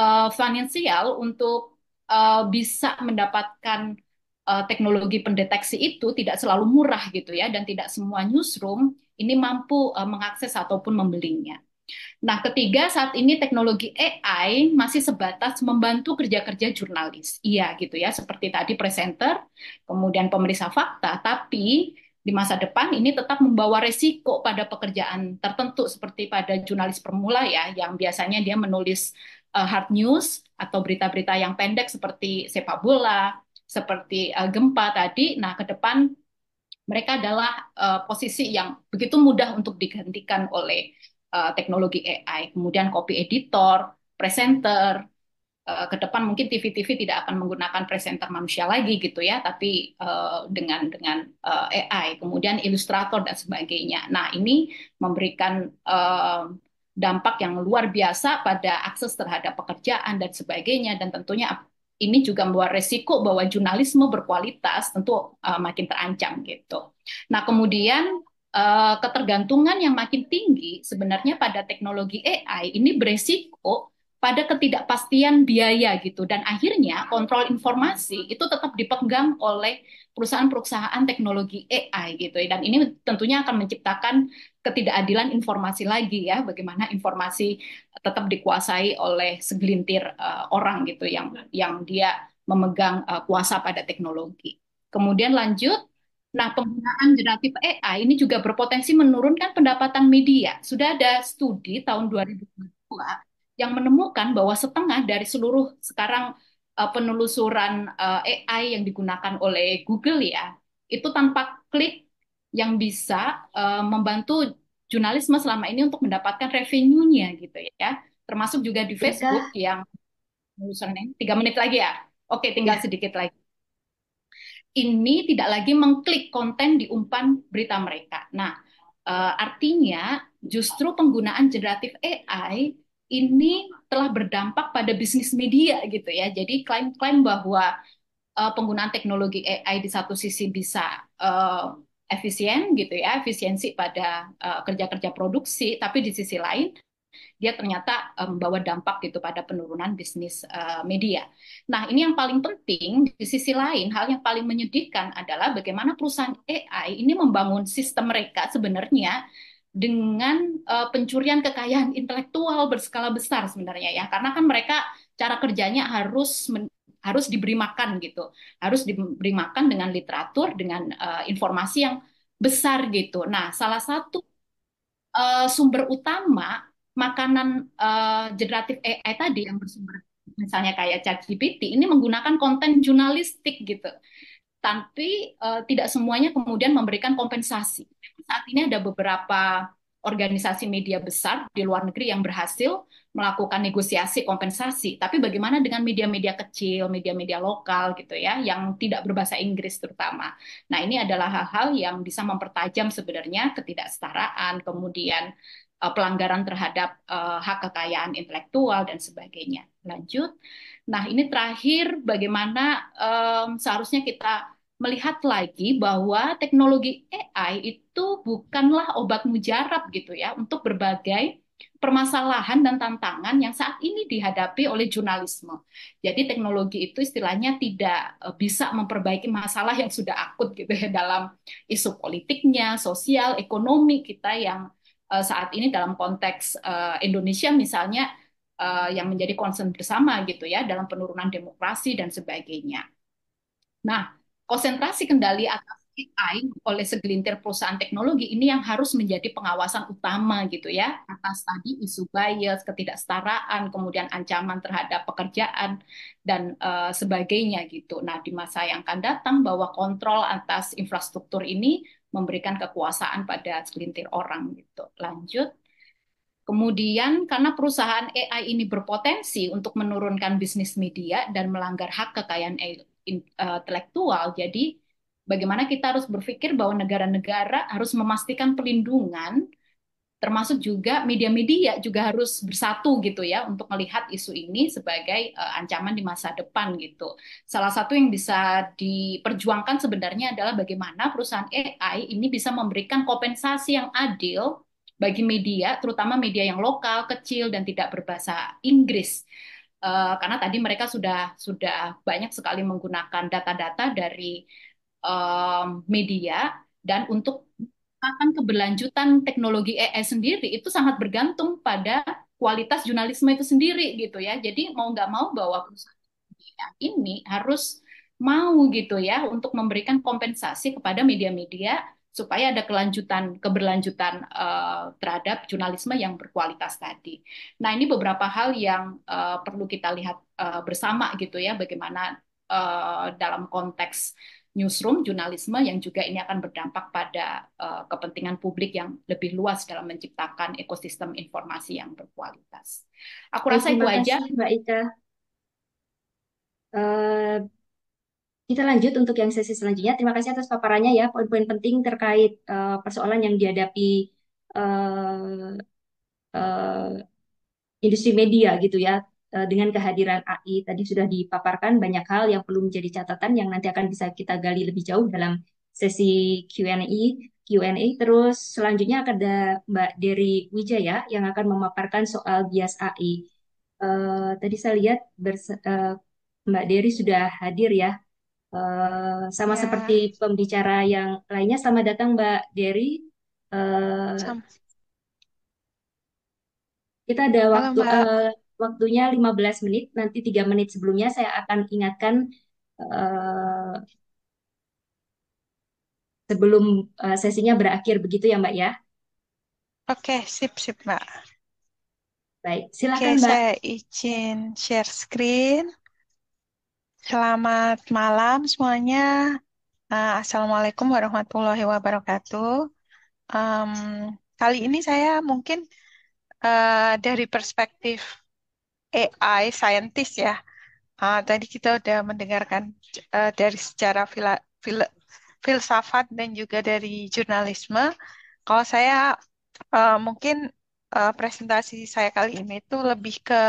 uh, finansial untuk uh, bisa mendapatkan Eh, teknologi pendeteksi itu tidak selalu murah gitu ya dan tidak semua newsroom ini mampu eh, mengakses ataupun membelinya. Nah, ketiga saat ini teknologi AI masih sebatas membantu kerja-kerja jurnalis. Iya gitu ya, seperti tadi presenter, kemudian pemeriksa fakta, tapi di masa depan ini tetap membawa resiko pada pekerjaan tertentu seperti pada jurnalis pemula ya yang biasanya dia menulis eh, hard news atau berita-berita yang pendek seperti sepak bola, seperti uh, gempa tadi. Nah, ke depan mereka adalah uh, posisi yang begitu mudah untuk digantikan oleh uh, teknologi AI. Kemudian copy editor, presenter, uh, ke depan mungkin TV-TV tidak akan menggunakan presenter manusia lagi gitu ya, tapi uh, dengan dengan uh, AI. Kemudian ilustrator dan sebagainya. Nah, ini memberikan uh, dampak yang luar biasa pada akses terhadap pekerjaan dan sebagainya dan tentunya ini juga membawa resiko bahwa jurnalisme berkualitas tentu uh, makin terancam gitu. Nah kemudian uh, ketergantungan yang makin tinggi sebenarnya pada teknologi AI ini beresiko pada ketidakpastian biaya gitu dan akhirnya kontrol informasi itu tetap dipegang oleh perusahaan-perusahaan teknologi AI gitu dan ini tentunya akan menciptakan ketidakadilan informasi lagi ya bagaimana informasi tetap dikuasai oleh segelintir uh, orang gitu yang yang dia memegang uh, kuasa pada teknologi. Kemudian lanjut Nah, penggunaan generatif AI ini juga berpotensi menurunkan pendapatan media. Sudah ada studi tahun 2002 yang menemukan bahwa setengah dari seluruh sekarang uh, penelusuran uh, eh, AI yang digunakan oleh Google ya, itu tanpa klik yang bisa uh, membantu jurnalisme selama ini untuk mendapatkan revenue-nya gitu ya. Termasuk juga di Facebook tiga. yang penelusuran tiga menit lagi ya. Oke, tinggal ya. sedikit lagi. Ini tidak lagi mengklik konten di umpan berita mereka. Nah, uh, artinya justru penggunaan generatif AI ini telah berdampak pada bisnis media gitu ya. Jadi klaim-klaim bahwa uh, penggunaan teknologi AI di satu sisi bisa uh, efisien gitu ya, efisiensi pada eh, kerja-kerja uh, produksi, tapi di sisi lain dia ternyata um, membawa dampak gitu pada penurunan bisnis uh, media. Nah, ini yang paling penting. Di sisi lain, hal yang paling menyedihkan adalah bagaimana perusahaan AI ini membangun sistem mereka sebenarnya dengan uh, pencurian kekayaan intelektual berskala besar sebenarnya ya karena kan mereka cara kerjanya harus harus diberi makan gitu harus diberi makan dengan literatur dengan uh, informasi yang besar gitu nah salah satu uh, sumber utama makanan uh, generatif AI tadi yang bersumber misalnya kayak ChatGPT ini menggunakan konten jurnalistik gitu tapi uh, tidak semuanya kemudian memberikan kompensasi. Saat ini ada beberapa organisasi media besar di luar negeri yang berhasil melakukan negosiasi kompensasi. Tapi bagaimana dengan media-media kecil, media-media lokal gitu ya, yang tidak berbahasa Inggris terutama. Nah ini adalah hal-hal yang bisa mempertajam sebenarnya ketidaksetaraan, kemudian uh, pelanggaran terhadap uh, hak kekayaan intelektual dan sebagainya. Lanjut. Nah, ini terakhir bagaimana um, seharusnya kita melihat lagi bahwa teknologi AI itu bukanlah obat mujarab gitu ya untuk berbagai permasalahan dan tantangan yang saat ini dihadapi oleh jurnalisme. Jadi teknologi itu istilahnya tidak e, bisa memperbaiki masalah yang sudah akut gitu ya dalam isu politiknya, sosial, ekonomi kita yang e, saat ini dalam konteks e, Indonesia misalnya yang menjadi concern bersama gitu ya dalam penurunan demokrasi dan sebagainya. Nah, konsentrasi kendali atas AI oleh segelintir perusahaan teknologi ini yang harus menjadi pengawasan utama gitu ya atas tadi isu bias, ketidaksetaraan, kemudian ancaman terhadap pekerjaan dan uh, sebagainya gitu. Nah, di masa yang akan datang bahwa kontrol atas infrastruktur ini memberikan kekuasaan pada segelintir orang gitu. Lanjut. Kemudian karena perusahaan AI ini berpotensi untuk menurunkan bisnis media dan melanggar hak kekayaan Eh, intelektual. Jadi bagaimana kita harus berpikir bahwa negara-negara harus memastikan pelindungan termasuk juga media-media juga harus bersatu gitu ya untuk melihat isu ini sebagai uh, ancaman di masa depan gitu. Salah satu yang bisa diperjuangkan sebenarnya adalah bagaimana perusahaan AI ini bisa memberikan kompensasi yang adil bagi media, terutama media yang lokal, kecil dan tidak berbahasa Inggris. Eh, karena tadi mereka sudah sudah banyak sekali menggunakan data-data dari media dan untuk akan keberlanjutan teknologi AI sendiri itu sangat bergantung pada kualitas jurnalisme itu sendiri gitu ya. Jadi mau nggak mau bahwa perusahaan ini harus mau gitu ya untuk memberikan kompensasi kepada media-media supaya ada kelanjutan keberlanjutan uh, terhadap jurnalisme yang berkualitas tadi. Nah ini beberapa hal yang uh, perlu kita lihat uh, bersama gitu ya bagaimana uh, dalam konteks newsroom jurnalisme yang juga ini akan berdampak pada uh, kepentingan publik yang lebih luas dalam menciptakan ekosistem informasi yang berkualitas. Aku rasa itu aja, Mbak Ika. Uh, kita lanjut untuk yang sesi selanjutnya. Terima kasih atas paparannya ya, poin-poin penting terkait uh, persoalan yang dihadapi uh, uh, industri media gitu ya. Uh, dengan kehadiran AI tadi sudah dipaparkan banyak hal yang perlu menjadi catatan yang nanti akan bisa kita gali lebih jauh dalam sesi Q&A. Q&A terus selanjutnya akan ada Mbak Dery Wijaya yang akan memaparkan soal bias AI. Uh, tadi saya lihat uh, Mbak Dery sudah hadir ya Uh, sama ya. seperti pembicara yang lainnya, sama datang Mbak Derry. Uh, eh, kita ada waktu uh, waktunya 15 menit, nanti tiga menit sebelumnya saya akan ingatkan uh, sebelum uh, sesinya berakhir begitu ya Mbak ya. Oke, sip sip Mbak. Baik, silakan Oke, Mbak. saya izin share screen. Selamat malam semuanya. Uh, Assalamualaikum warahmatullahi wabarakatuh. Um, kali ini saya mungkin uh, dari perspektif AI scientist ya. Uh, tadi kita sudah mendengarkan uh, dari secara fila, fila, filsafat dan juga dari jurnalisme. Kalau saya uh, mungkin uh, presentasi saya kali ini itu lebih ke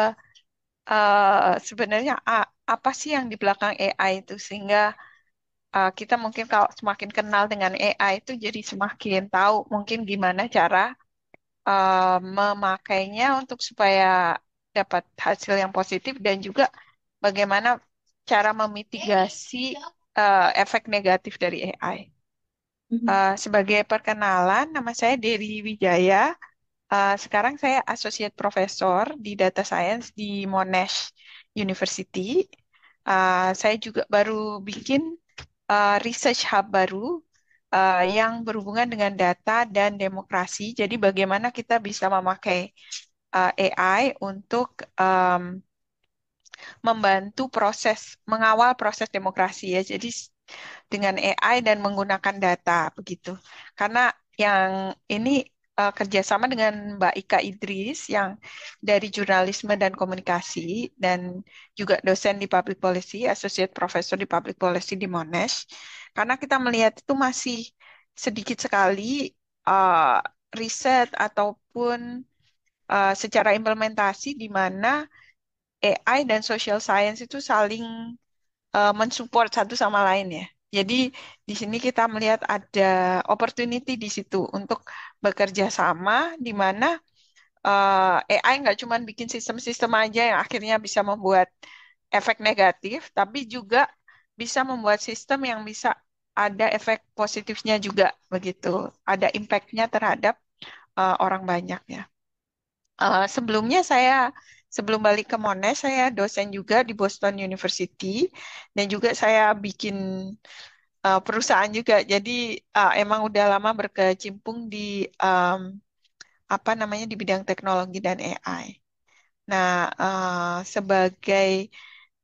uh, sebenarnya uh, apa sih yang di belakang AI itu sehingga uh, kita mungkin kalau semakin kenal dengan AI itu jadi semakin tahu mungkin gimana cara uh, memakainya untuk supaya dapat hasil yang positif dan juga bagaimana cara memitigasi uh, efek negatif dari AI. Uh, mm-hmm. sebagai perkenalan, nama saya Dery Wijaya. Uh, sekarang saya associate professor di data science di Monash University. Uh, saya juga baru bikin uh, research hub baru uh, yang berhubungan dengan data dan demokrasi. Jadi bagaimana kita bisa memakai uh, AI untuk um, membantu proses mengawal proses demokrasi ya. Jadi dengan AI dan menggunakan data begitu. Karena yang ini uh, kerjasama dengan Mbak Ika Idris yang dari jurnalisme dan komunikasi dan juga dosen di public policy, associate professor di public policy di Monash. Karena kita melihat itu masih sedikit sekali uh, riset ataupun uh, secara implementasi di mana AI dan social science itu saling uh, mensupport satu sama lain ya. Jadi di sini kita melihat ada opportunity di situ untuk bekerja sama di mana uh, eh, AI nggak cuma bikin sistem-sistem aja yang akhirnya bisa membuat efek negatif, tapi juga bisa membuat sistem yang bisa ada efek positifnya juga begitu, ada impactnya terhadap uh, orang banyak ya. Uh, sebelumnya saya sebelum balik ke Monash saya dosen juga di Boston University dan juga saya bikin uh, perusahaan juga. Jadi uh, emang udah lama berkecimpung di um, apa namanya di bidang teknologi dan AI. Nah, uh, sebagai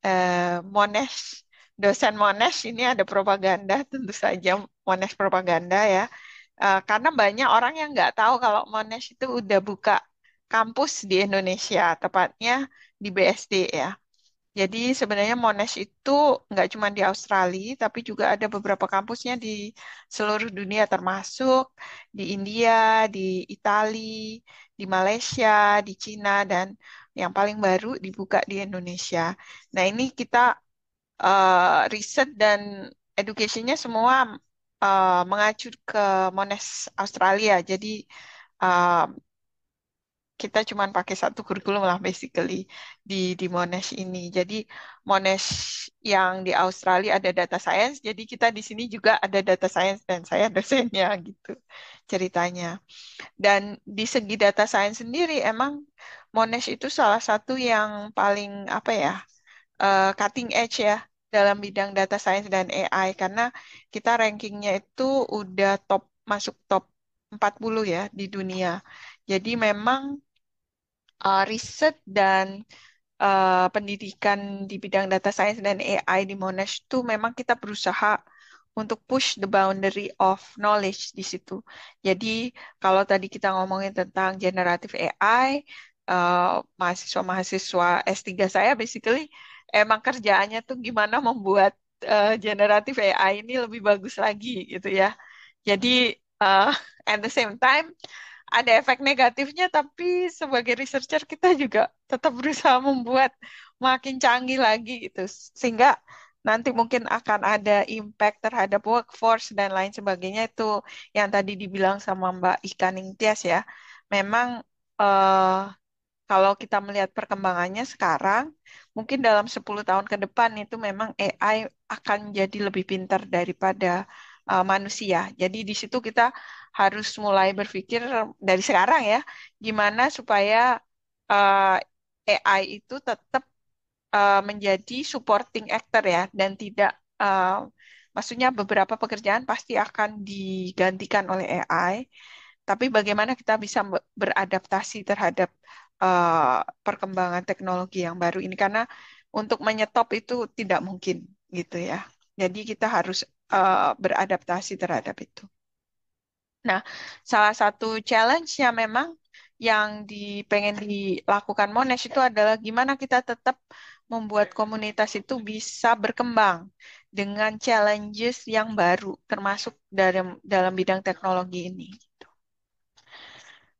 uh, Monash dosen Monash ini ada propaganda tentu saja Monash propaganda ya. Uh, karena banyak orang yang nggak tahu kalau Monash itu udah buka kampus di Indonesia, tepatnya di BSD ya. Jadi sebenarnya Monash itu nggak cuma di Australia, tapi juga ada beberapa kampusnya di seluruh dunia, termasuk di India, di Italia, di Malaysia, di Cina, dan yang paling baru dibuka di Indonesia. Nah ini kita uh, riset dan education-nya semua uh, mengacu ke Monash Australia. Jadi uh, kita cuma pakai satu kurikulum lah basically di di Monash ini. Jadi Monash yang di Australia ada data science, jadi kita di sini juga ada data science dan saya dosennya gitu ceritanya. Dan di segi data science sendiri emang Monash itu salah satu yang paling apa ya uh, cutting edge ya dalam bidang data science dan AI karena kita rankingnya itu udah top masuk top 40 ya di dunia. Jadi memang uh, riset dan uh, pendidikan di bidang data science dan AI di Monash itu memang kita berusaha untuk push the boundary of knowledge di situ. Jadi kalau tadi kita ngomongin tentang generatif AI, uh, eh, mahasiswa-mahasiswa S3 saya basically emang kerjaannya tuh gimana membuat uh, generative AI ini lebih bagus lagi gitu ya. Jadi uh, at the same time ada efek negatifnya tapi sebagai researcher kita juga tetap berusaha membuat makin canggih lagi gitu sehingga nanti mungkin akan ada impact terhadap workforce dan lain sebagainya itu yang tadi dibilang sama Mbak Ika Ningtyas ya memang uh, kalau kita melihat perkembangannya sekarang mungkin dalam 10 tahun ke depan itu memang AI akan jadi lebih pintar daripada uh, manusia. Jadi di situ kita harus mulai berpikir dari sekarang ya, gimana supaya uh, eh, AI itu tetap uh, eh, menjadi supporting actor ya, dan tidak, uh, maksudnya beberapa pekerjaan pasti akan digantikan oleh AI, tapi bagaimana kita bisa beradaptasi terhadap uh, perkembangan teknologi yang baru ini, karena untuk menyetop itu tidak mungkin gitu ya. Jadi kita harus uh, beradaptasi terhadap itu. Nah, salah satu challenge-nya memang yang dipengen dilakukan Monash itu adalah gimana kita tetap membuat komunitas itu bisa berkembang dengan challenges yang baru, termasuk dalam, dalam bidang teknologi ini. Gitu.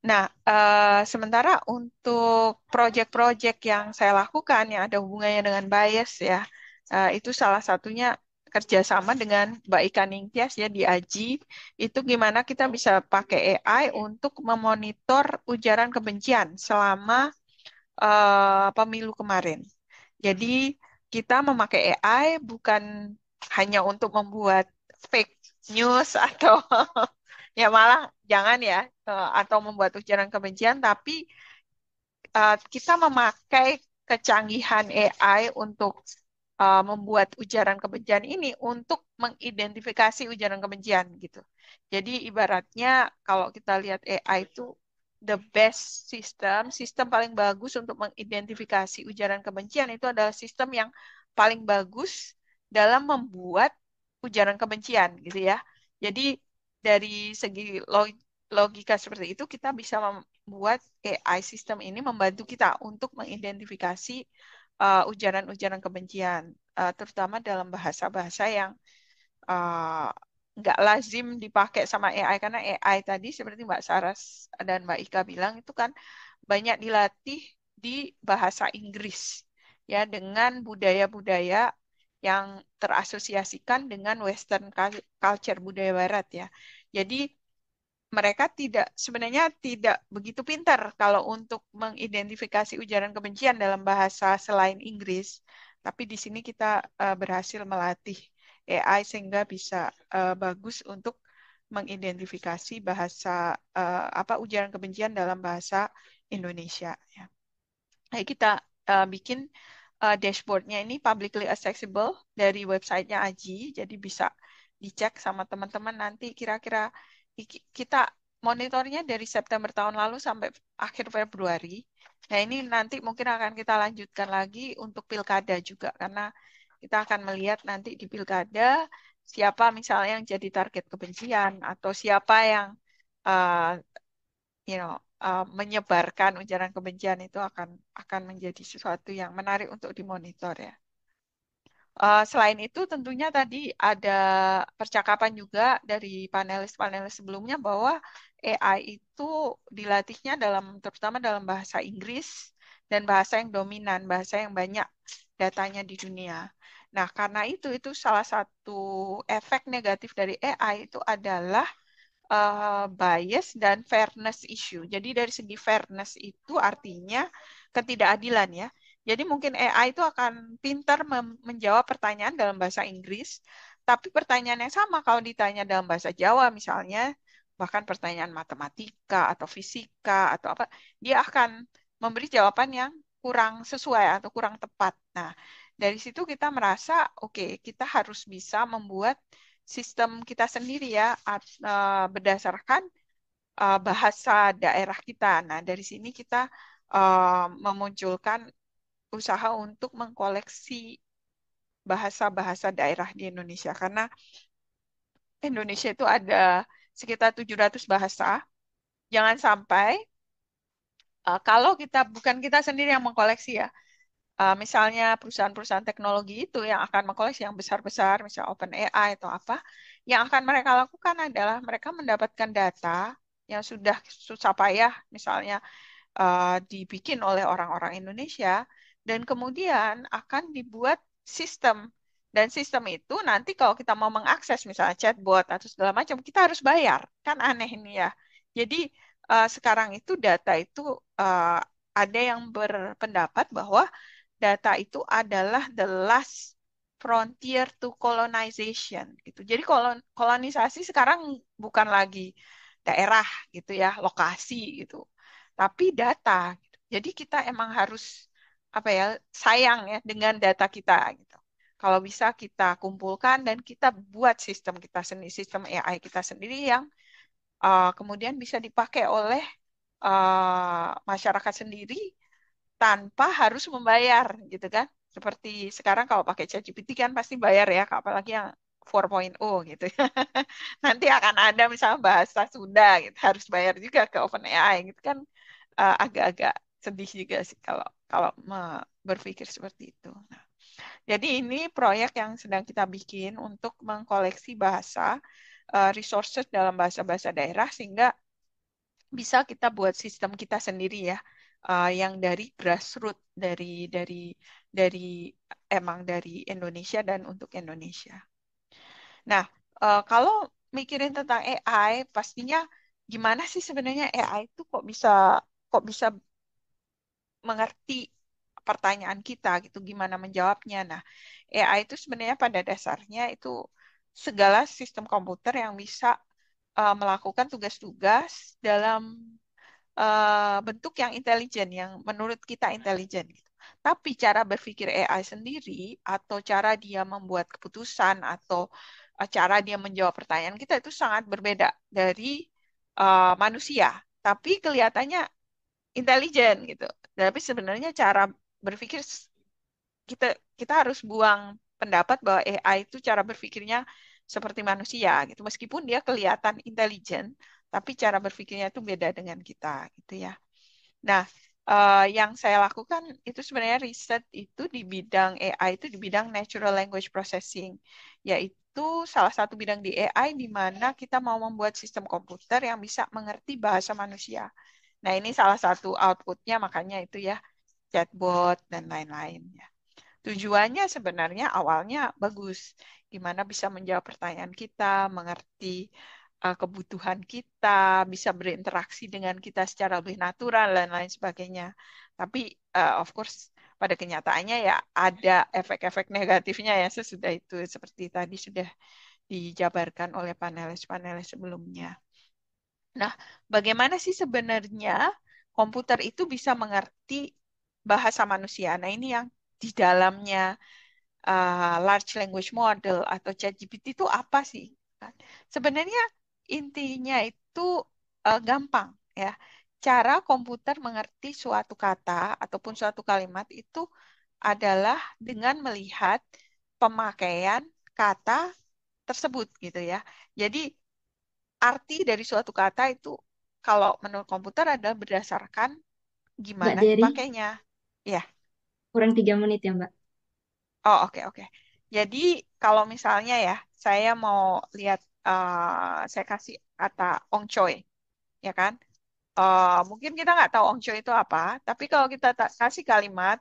Nah, uh, sementara untuk proyek-proyek yang saya lakukan yang ada hubungannya dengan bias ya, uh, itu salah satunya kerjasama dengan Mbak Ika Ningtyas ya di Aji itu gimana kita bisa pakai AI untuk memonitor ujaran kebencian selama uh, pemilu kemarin. Jadi kita memakai AI bukan hanya untuk membuat fake news atau ya malah jangan ya eh, atau membuat ujaran kebencian tapi uh, kita memakai kecanggihan AI untuk Eh, membuat ujaran kebencian ini untuk mengidentifikasi ujaran kebencian gitu. Jadi ibaratnya kalau kita lihat AI itu the best system, sistem paling bagus untuk mengidentifikasi ujaran kebencian itu adalah sistem yang paling bagus dalam membuat ujaran kebencian gitu ya. Jadi dari segi logika seperti itu kita bisa membuat AI sistem ini membantu kita untuk mengidentifikasi Eh, ujaran-ujaran uh, kebencian, uh, terutama dalam bahasa-bahasa yang eh, nggak uh, lazim dipakai sama AI karena AI tadi seperti Mbak Saras dan Mbak Ika bilang itu kan banyak dilatih di bahasa Inggris ya dengan budaya-budaya yang terasosiasikan dengan Western culture budaya Barat ya. Jadi mereka tidak sebenarnya tidak begitu pintar kalau untuk mengidentifikasi ujaran kebencian dalam bahasa selain Inggris. Tapi di sini kita uh, berhasil melatih AI sehingga bisa uh, bagus untuk mengidentifikasi bahasa uh, apa ujaran kebencian dalam bahasa Indonesia. Ya. Nah, kita uh, bikin uh, dashboardnya ini publicly accessible dari websitenya Aji, jadi bisa dicek sama teman-teman nanti kira-kira kita monitornya dari September tahun lalu sampai akhir Februari. Nah ini nanti mungkin akan kita lanjutkan lagi untuk pilkada juga karena kita akan melihat nanti di pilkada siapa misalnya yang jadi target kebencian atau siapa yang uh, you know uh, menyebarkan ujaran kebencian itu akan akan menjadi sesuatu yang menarik untuk dimonitor ya. Uh, selain itu tentunya tadi ada percakapan juga dari panelis-panelis sebelumnya bahwa AI itu dilatihnya dalam terutama dalam bahasa Inggris dan bahasa yang dominan, bahasa yang banyak datanya di dunia. Nah, karena itu itu salah satu efek negatif dari AI itu adalah uh, bias dan fairness issue. Jadi dari segi fairness itu artinya ketidakadilan ya. Jadi mungkin AI itu akan pintar menjawab pertanyaan dalam bahasa Inggris, tapi pertanyaan yang sama kalau ditanya dalam bahasa Jawa misalnya, bahkan pertanyaan matematika atau fisika atau apa, dia akan memberi jawaban yang kurang sesuai atau kurang tepat. Nah, dari situ kita merasa, oke, okay, kita harus bisa membuat sistem kita sendiri ya eh, berdasarkan eh, bahasa daerah kita. Nah, dari sini kita eh, memunculkan usaha untuk mengkoleksi bahasa-bahasa daerah di Indonesia karena Indonesia itu ada sekitar 700 bahasa. Jangan sampai uh, kalau kita bukan kita sendiri yang mengkoleksi ya. Uh, misalnya perusahaan-perusahaan teknologi itu yang akan mengkoleksi yang besar-besar, misalnya Open AI atau apa, yang akan mereka lakukan adalah mereka mendapatkan data yang sudah susah payah misalnya uh, dibikin oleh orang-orang Indonesia, dan kemudian akan dibuat sistem dan sistem itu nanti kalau kita mau mengakses misalnya chatbot atau segala macam kita harus bayar kan aneh ini ya jadi uh, sekarang itu data itu uh, ada yang berpendapat bahwa data itu adalah the last frontier to colonization gitu jadi kolon kolonisasi sekarang bukan lagi daerah gitu ya lokasi gitu tapi data gitu. jadi kita emang harus apa ya sayang ya dengan data kita gitu. Kalau bisa kita kumpulkan dan kita buat sistem kita sendiri, sistem AI kita sendiri yang uh, kemudian bisa dipakai oleh uh, masyarakat sendiri tanpa harus membayar gitu kan. Seperti sekarang kalau pakai ChatGPT kan pasti bayar ya, apalagi yang 4.0 gitu. Nanti akan ada misalnya bahasa Sunda gitu, harus bayar juga ke OpenAI gitu kan eh, agak-agak uh, agak -agak sedih juga sih kalau kalau berpikir seperti itu. Nah, jadi ini proyek yang sedang kita bikin untuk mengkoleksi bahasa uh, resources dalam bahasa-bahasa daerah sehingga bisa kita buat sistem kita sendiri ya uh, yang dari grassroots dari dari dari emang dari Indonesia dan untuk Indonesia. Nah, uh, kalau mikirin tentang AI pastinya gimana sih sebenarnya AI itu kok bisa kok bisa mengerti pertanyaan kita gitu gimana menjawabnya. Nah, AI itu sebenarnya pada dasarnya itu segala sistem komputer yang bisa uh, melakukan tugas-tugas dalam uh, bentuk yang intelijen yang menurut kita intelijen gitu. Tapi cara berpikir AI sendiri atau cara dia membuat keputusan atau eh, cara dia menjawab pertanyaan kita itu sangat berbeda dari uh, manusia. Tapi kelihatannya intelijen gitu tapi sebenarnya cara berpikir kita kita harus buang pendapat bahwa AI itu cara berpikirnya seperti manusia gitu meskipun dia kelihatan intelijen tapi cara berpikirnya itu beda dengan kita gitu ya nah uh, yang saya lakukan itu sebenarnya riset itu di bidang AI itu di bidang natural language processing yaitu salah satu bidang di AI di mana kita mau membuat sistem komputer yang bisa mengerti bahasa manusia Nah, ini salah satu outputnya makanya itu ya chatbot dan lain-lain ya. Tujuannya sebenarnya awalnya bagus, gimana bisa menjawab pertanyaan kita, mengerti uh, kebutuhan kita, bisa berinteraksi dengan kita secara lebih natural dan lain sebagainya. Tapi uh, of course pada kenyataannya ya ada efek-efek negatifnya ya sesudah itu seperti tadi sudah dijabarkan oleh panelis-panelis sebelumnya. Nah, bagaimana sih sebenarnya komputer itu bisa mengerti bahasa manusia? Nah, ini yang di dalamnya uh, large language model atau ChatGPT itu apa sih? Kan sebenarnya intinya itu uh, gampang ya. Cara komputer mengerti suatu kata ataupun suatu kalimat itu adalah dengan melihat pemakaian kata tersebut gitu ya. Jadi arti dari suatu kata itu kalau menurut komputer adalah berdasarkan gimana Mbak Dery, dipakainya. Ya. Kurang tiga menit ya, Mbak. Oh, oke, okay, oke. Okay. Jadi, kalau misalnya ya, saya mau lihat, uh, saya kasih kata ongcoy, ya kan? Uh, mungkin kita nggak tahu ongcoy itu apa, tapi kalau kita kasih kalimat,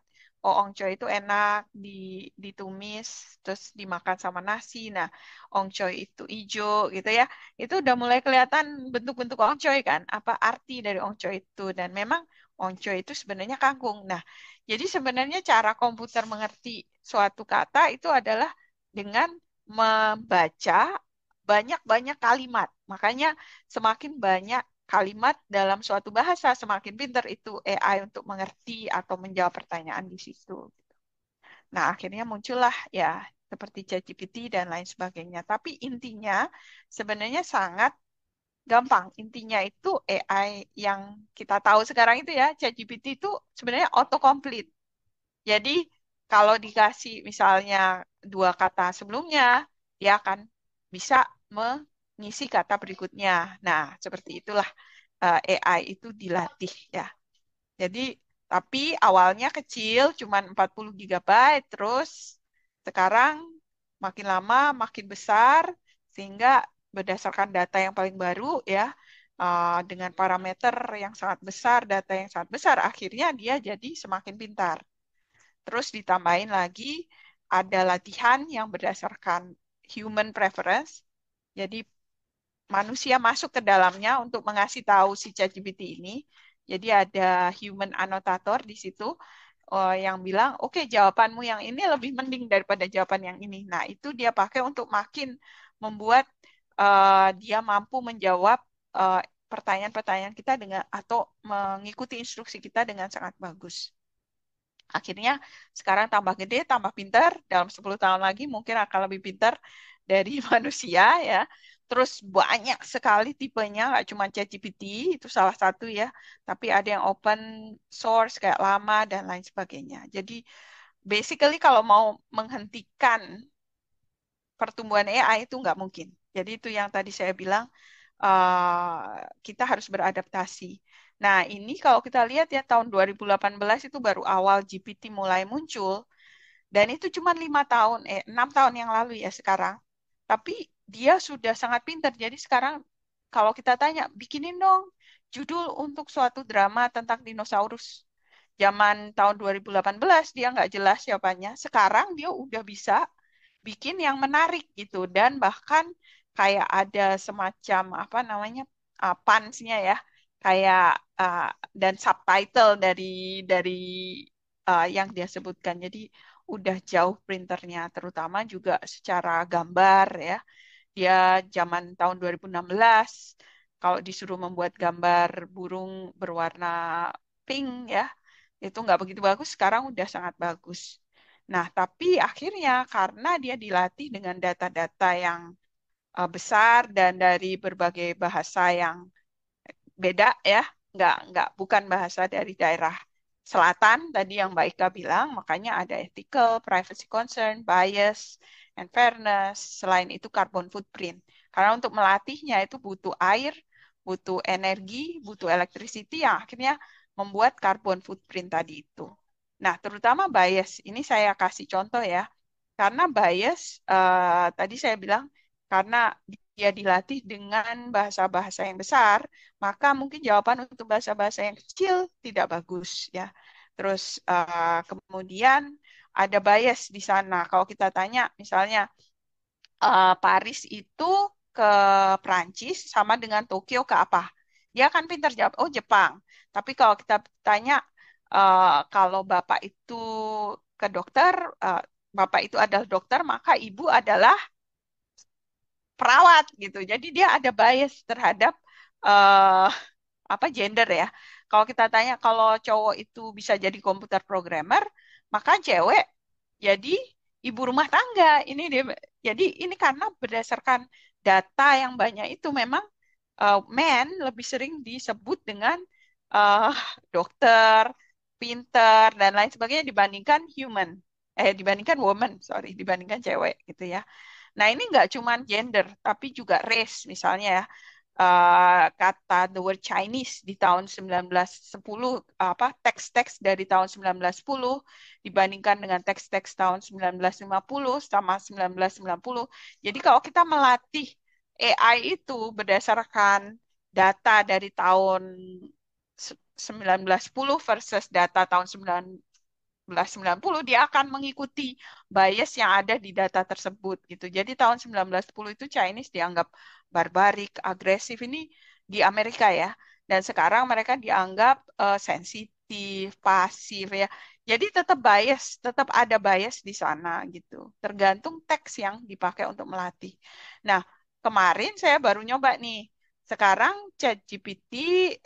Ongco itu enak di ditumis terus dimakan sama nasi. Nah, ongco itu hijau gitu ya. Itu udah mulai kelihatan bentuk-bentuk oongchoy kan, apa arti dari ongco itu dan memang ongco itu sebenarnya kangkung. Nah, jadi sebenarnya cara komputer mengerti suatu kata itu adalah dengan membaca banyak-banyak kalimat. Makanya semakin banyak kalimat dalam suatu bahasa, semakin pinter itu AI untuk mengerti atau menjawab pertanyaan di situ. Nah, akhirnya muncullah ya seperti ChatGPT dan lain sebagainya. Tapi intinya sebenarnya sangat gampang. Intinya itu AI yang kita tahu sekarang itu ya, ChatGPT itu sebenarnya autocomplete. Jadi kalau dikasih misalnya dua kata sebelumnya, dia akan bisa me ngisi kata berikutnya. Nah, seperti itulah eh, AI itu dilatih ya. Jadi tapi awalnya kecil cuman 40 GB terus sekarang makin lama makin besar sehingga berdasarkan data yang paling baru ya eh, dengan parameter yang sangat besar, data yang sangat besar akhirnya dia jadi semakin pintar. Terus ditambahin lagi ada latihan yang berdasarkan human preference. Jadi manusia masuk ke dalamnya untuk mengasih tahu si ChatGPT ini. Jadi ada human annotator di situ uh, yang bilang, oke okay, jawabanmu yang ini lebih mending daripada jawaban yang ini. Nah itu dia pakai untuk makin membuat uh, dia mampu menjawab pertanyaan eh, pertanyaan-pertanyaan kita dengan atau mengikuti instruksi kita dengan sangat bagus. Akhirnya sekarang tambah gede, tambah pintar, dalam 10 tahun lagi mungkin akan lebih pintar dari manusia ya. Terus banyak sekali tipenya, nggak cuma ChatGPT, itu salah satu ya, tapi ada yang open source kayak lama dan lain sebagainya. Jadi basically kalau mau menghentikan pertumbuhan AI itu nggak mungkin. Jadi itu yang tadi saya bilang uh, kita harus beradaptasi. Nah ini kalau kita lihat ya tahun 2018 itu baru awal GPT mulai muncul dan itu cuma lima tahun, eh enam tahun yang lalu ya sekarang. Tapi dia sudah sangat pintar. Jadi sekarang kalau kita tanya, bikinin dong judul untuk suatu drama tentang dinosaurus. Zaman tahun 2018 dia nggak jelas siapanya. Sekarang dia udah bisa bikin yang menarik gitu dan bahkan kayak ada semacam apa namanya uh, pansnya ya kayak uh, dan subtitle dari dari uh, yang dia sebutkan jadi udah jauh printernya terutama juga secara gambar ya dia ya, zaman tahun 2016 kalau disuruh membuat gambar burung berwarna pink ya itu nggak begitu bagus sekarang udah sangat bagus nah tapi akhirnya karena dia dilatih dengan data-data yang uh, besar dan dari berbagai bahasa yang beda ya nggak nggak bukan bahasa dari daerah selatan tadi yang Mbak Ika bilang makanya ada ethical privacy concern bias and fairness. Selain itu carbon footprint. Karena untuk melatihnya itu butuh air, butuh energi, butuh electricity yang akhirnya membuat carbon footprint tadi itu. Nah, terutama bias. Ini saya kasih contoh ya. Karena bias, uh, tadi saya bilang, karena dia dilatih dengan bahasa-bahasa yang besar, maka mungkin jawaban untuk bahasa-bahasa yang kecil tidak bagus ya. Terus uh, kemudian ada bias di sana. Kalau kita tanya misalnya uh, Paris itu ke Prancis sama dengan Tokyo ke apa? Dia akan pintar jawab, oh Jepang. Tapi kalau kita tanya uh, kalau bapak itu ke dokter, uh, bapak itu adalah dokter, maka ibu adalah perawat gitu. Jadi dia ada bias terhadap uh, apa gender ya. Kalau kita tanya kalau cowok itu bisa jadi komputer programmer, maka cewek jadi ibu rumah tangga ini dia jadi ini karena berdasarkan data yang banyak itu memang uh, men lebih sering disebut dengan uh, dokter pinter dan lain sebagainya dibandingkan human eh dibandingkan woman sorry dibandingkan cewek gitu ya nah ini nggak cuma gender tapi juga race misalnya ya Eh, kata the word Chinese di tahun 1910 apa teks-teks dari tahun 1910 dibandingkan dengan teks-teks tahun 1950 sama 1990. Jadi kalau kita melatih AI itu berdasarkan data dari tahun 1910 versus data tahun 1990 dia akan mengikuti bias yang ada di data tersebut gitu. Jadi tahun 1910 itu Chinese dianggap barbarik, agresif ini di Amerika ya. Dan sekarang mereka dianggap uh, sensitif, pasif ya. Jadi tetap bias, tetap ada bias di sana gitu. Tergantung teks yang dipakai untuk melatih. Nah, kemarin saya baru nyoba nih. Sekarang ChatGPT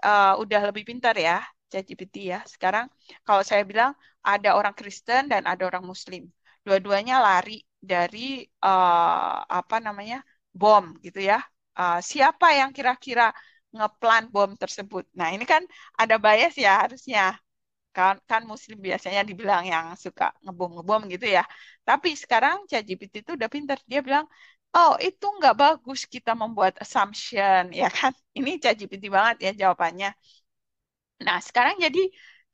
uh, udah lebih pintar ya, ChatGPT ya. Sekarang kalau saya bilang ada orang Kristen dan ada orang Muslim, dua-duanya lari dari uh, apa namanya bom gitu ya Ah, siapa yang kira-kira ngeplan bom tersebut. Nah ini kan ada bias ya harusnya kan kan muslim biasanya dibilang yang suka ngebom ngebom gitu ya. Tapi sekarang ChatGPT itu udah pinter dia bilang oh itu nggak bagus kita membuat assumption ya kan. Ini ChatGPT banget ya jawabannya. Nah sekarang jadi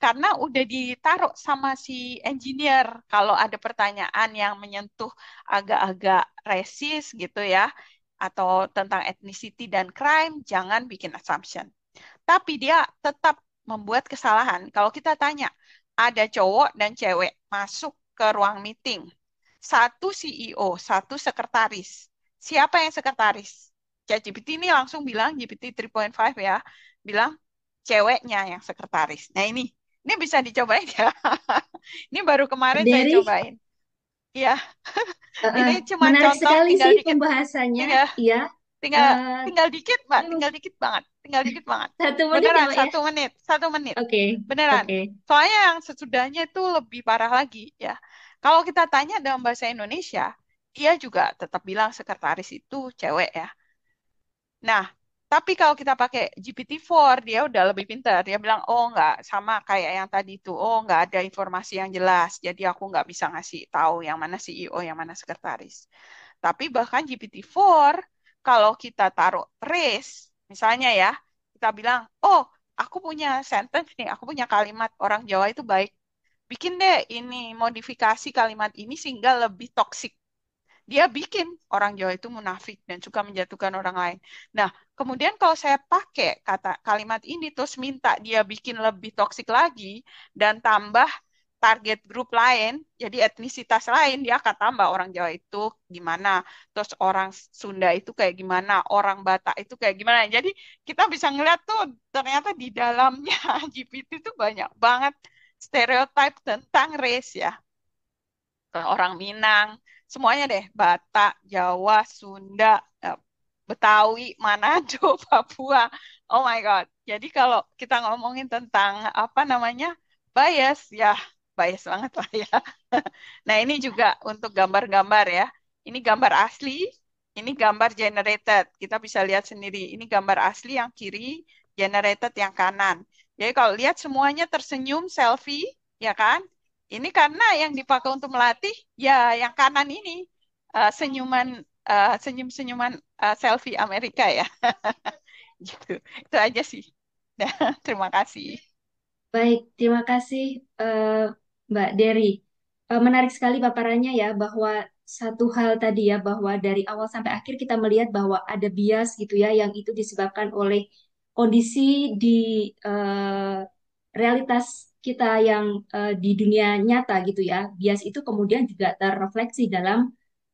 karena udah ditaruh sama si engineer kalau ada pertanyaan yang menyentuh agak-agak resis gitu ya atau tentang ethnicity dan crime, jangan bikin assumption. Tapi dia tetap membuat kesalahan. Kalau kita tanya, ada cowok dan cewek masuk ke ruang meeting. Satu CEO, satu sekretaris. Siapa yang sekretaris? GPT ini langsung bilang, GPT 3.5 ya, bilang ceweknya yang sekretaris. Nah ini, ini bisa dicobain ya. ini baru kemarin Dari... saya cobain. Iya. ini cuma contoh tinggal sih dikit. pembahasannya. Iya. Iya. Tinggal uh, tinggal dikit, Mbak. Tinggal dikit banget. Tinggal dikit banget. Satu menit Beneran, ya, satu menit. Satu menit. Oke. Okay. Beneran. Okay. Soalnya yang sesudahnya itu lebih parah lagi, ya. Kalau kita tanya dalam bahasa Indonesia, dia juga tetap bilang sekretaris itu cewek ya. Nah, tapi kalau kita pakai GPT-4, dia udah lebih pintar. Dia bilang, oh nggak, sama kayak yang tadi itu. Oh nggak ada informasi yang jelas. Jadi aku nggak bisa ngasih tahu yang mana CEO, yang mana sekretaris. Tapi bahkan GPT-4, kalau kita taruh trace, misalnya ya, kita bilang, oh aku punya sentence nih, aku punya kalimat orang Jawa itu baik. Bikin deh ini modifikasi kalimat ini sehingga lebih toksik dia bikin orang Jawa itu munafik dan suka menjatuhkan orang lain. Nah, kemudian kalau saya pakai kata kalimat ini terus minta dia bikin lebih toksik lagi dan tambah target grup lain, jadi etnisitas lain dia akan tambah orang Jawa itu gimana, terus orang Sunda itu kayak gimana, orang Batak itu kayak gimana. Jadi kita bisa ngeliat tuh ternyata di dalamnya GPT itu banyak banget stereotip tentang race ya. Orang Minang, semuanya deh Batak Jawa Sunda eh, Betawi Manado Papua oh my god jadi kalau kita ngomongin tentang apa namanya bias ya bias banget lah ya nah ini juga untuk gambar-gambar ya ini gambar asli ini gambar generated kita bisa lihat sendiri ini gambar asli yang kiri generated yang kanan jadi kalau lihat semuanya tersenyum selfie ya kan ini karena yang dipakai untuk melatih ya yang kanan ini uh, senyuman uh, senyum-senyuman uh, selfie Amerika ya. gitu. Itu aja sih. Nah, terima kasih. Baik, terima kasih uh, Mbak Derry Uh, menarik sekali paparannya ya bahwa satu hal tadi ya bahwa dari awal sampai akhir kita melihat bahwa ada bias gitu ya yang itu disebabkan oleh kondisi di uh, realitas kita yang uh, di dunia nyata gitu ya bias itu kemudian juga terrefleksi dalam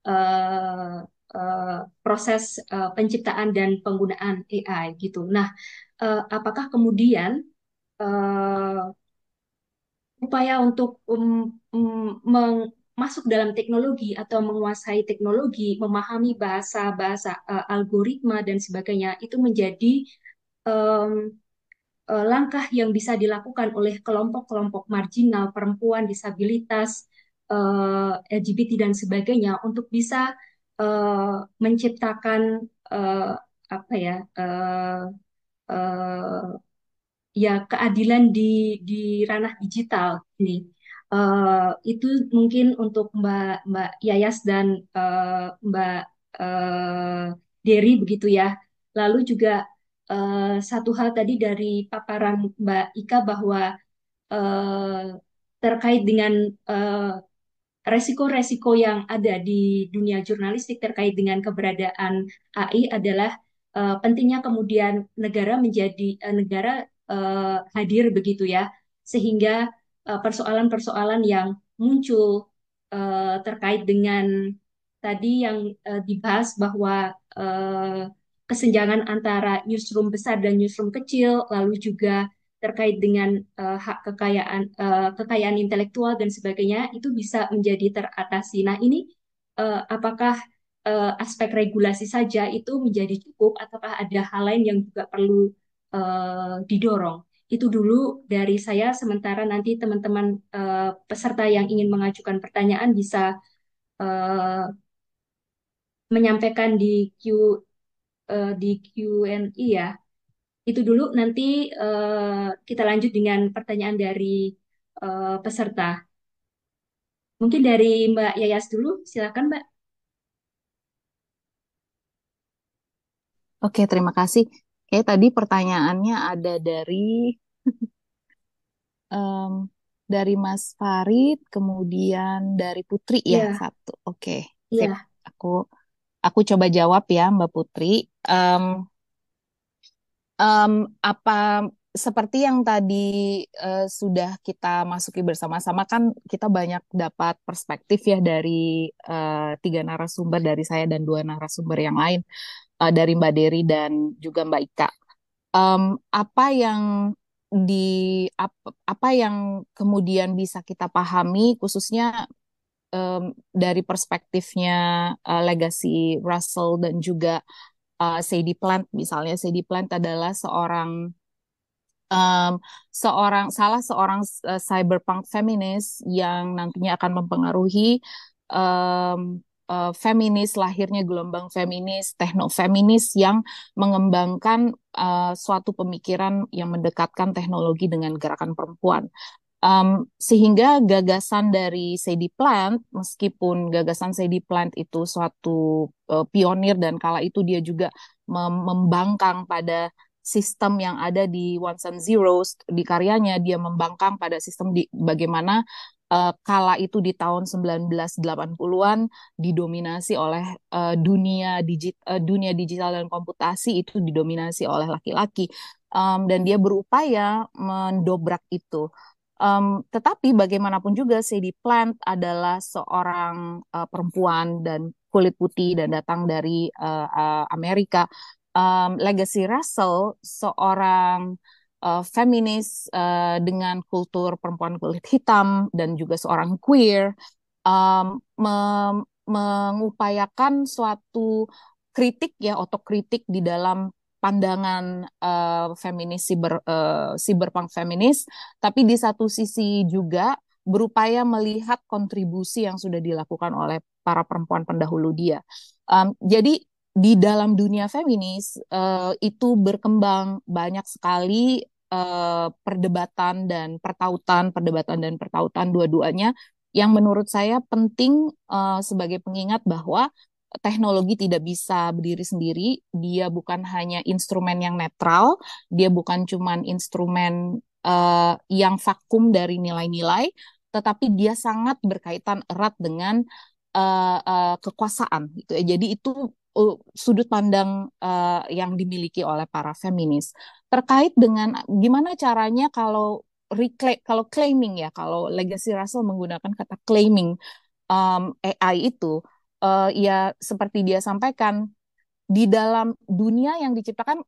uh, uh, proses uh, penciptaan dan penggunaan AI gitu. Nah, uh, apakah kemudian uh, upaya untuk um, um, meng masuk dalam teknologi atau menguasai teknologi, memahami bahasa bahasa uh, algoritma dan sebagainya itu menjadi um, Eh, langkah yang bisa dilakukan oleh kelompok-kelompok marginal, perempuan, disabilitas, eh, LGBT dan sebagainya untuk bisa eh, menciptakan apa ya ya keadilan di di ranah digital ini uh, itu mungkin untuk Mbak Mbak Yayas dan uh, Mbak uh, Dery begitu ya lalu juga uh, satu hal tadi dari paparan Mbak Ika bahwa uh, terkait dengan resiko eh, resiko-resiko yang ada di dunia jurnalistik terkait dengan keberadaan AI adalah uh, pentingnya kemudian negara menjadi uh, negara uh, hadir begitu ya sehingga persoalan-persoalan uh, yang muncul uh, terkait dengan tadi yang uh, dibahas bahwa uh, kesenjangan antara newsroom besar dan newsroom kecil, lalu juga terkait dengan uh, hak kekayaan uh, kekayaan intelektual dan sebagainya itu bisa menjadi teratasi. Nah, ini uh, apakah uh, aspek regulasi saja itu menjadi cukup ataukah ada hal lain yang juga perlu uh, didorong? Itu dulu dari saya sementara nanti teman-teman uh, peserta yang ingin mengajukan pertanyaan bisa uh, menyampaikan di Q uh, di Q&A e ya. Itu dulu nanti uh, kita lanjut dengan pertanyaan dari uh, peserta. Mungkin dari Mbak Yayas dulu, silakan Mbak. Oke, terima kasih. Oke, tadi pertanyaannya ada dari um, dari Mas Farid, kemudian dari Putri ya yeah. satu. Oke, okay. Iya. yeah. aku aku coba jawab ya Mbak Putri um, um, apa seperti yang tadi uh, sudah kita masuki bersama-sama kan kita banyak dapat perspektif ya dari uh, tiga narasumber dari saya dan dua narasumber yang lain uh, dari Mbak Dery dan juga Mbak Ika. Um, apa yang di apa, apa yang kemudian bisa kita pahami khususnya um, dari perspektifnya uh, legasi Russell dan juga uh, Sadie Plant misalnya Sadie Plant adalah seorang um, seorang salah seorang uh, cyberpunk feminis yang nantinya akan mempengaruhi um, uh, feminis lahirnya gelombang feminis techno feminis yang mengembangkan uh, suatu pemikiran yang mendekatkan teknologi dengan gerakan perempuan Um, sehingga gagasan dari CD Plant, meskipun gagasan CD Plant itu suatu uh, pionir dan kala itu dia juga mem membangkang pada sistem yang ada di One and zeros di karyanya, dia membangkang pada sistem di bagaimana uh, kala itu di tahun 1980-an didominasi oleh uh, dunia digit uh, dunia digital dan komputasi itu didominasi oleh laki-laki um, dan dia berupaya mendobrak itu Um, tetapi bagaimanapun juga Sadie Plant adalah seorang uh, perempuan dan kulit putih dan datang dari uh, uh, Amerika. Um, Legacy Russell seorang uh, feminis uh, dengan kultur perempuan kulit hitam dan juga seorang queer um, me mengupayakan suatu kritik ya otokritik di dalam pandangan uh, feminis siber uh, feminis tapi di satu sisi juga berupaya melihat kontribusi yang sudah dilakukan oleh para perempuan pendahulu dia. Um, jadi di dalam dunia feminis uh, itu berkembang banyak sekali uh, perdebatan dan pertautan, perdebatan dan pertautan dua-duanya yang menurut saya penting uh, sebagai pengingat bahwa teknologi tidak bisa berdiri sendiri, dia bukan hanya instrumen yang netral, dia bukan cuman instrumen uh, yang vakum dari nilai-nilai, tetapi dia sangat berkaitan erat dengan uh, uh, kekuasaan gitu. Ya. Jadi itu uh, sudut pandang uh, yang dimiliki oleh para feminis terkait dengan gimana caranya kalau reclaim kalau claiming ya kalau legacy Russell menggunakan kata claiming um, AI itu uh, ya seperti dia sampaikan di dalam dunia yang diciptakan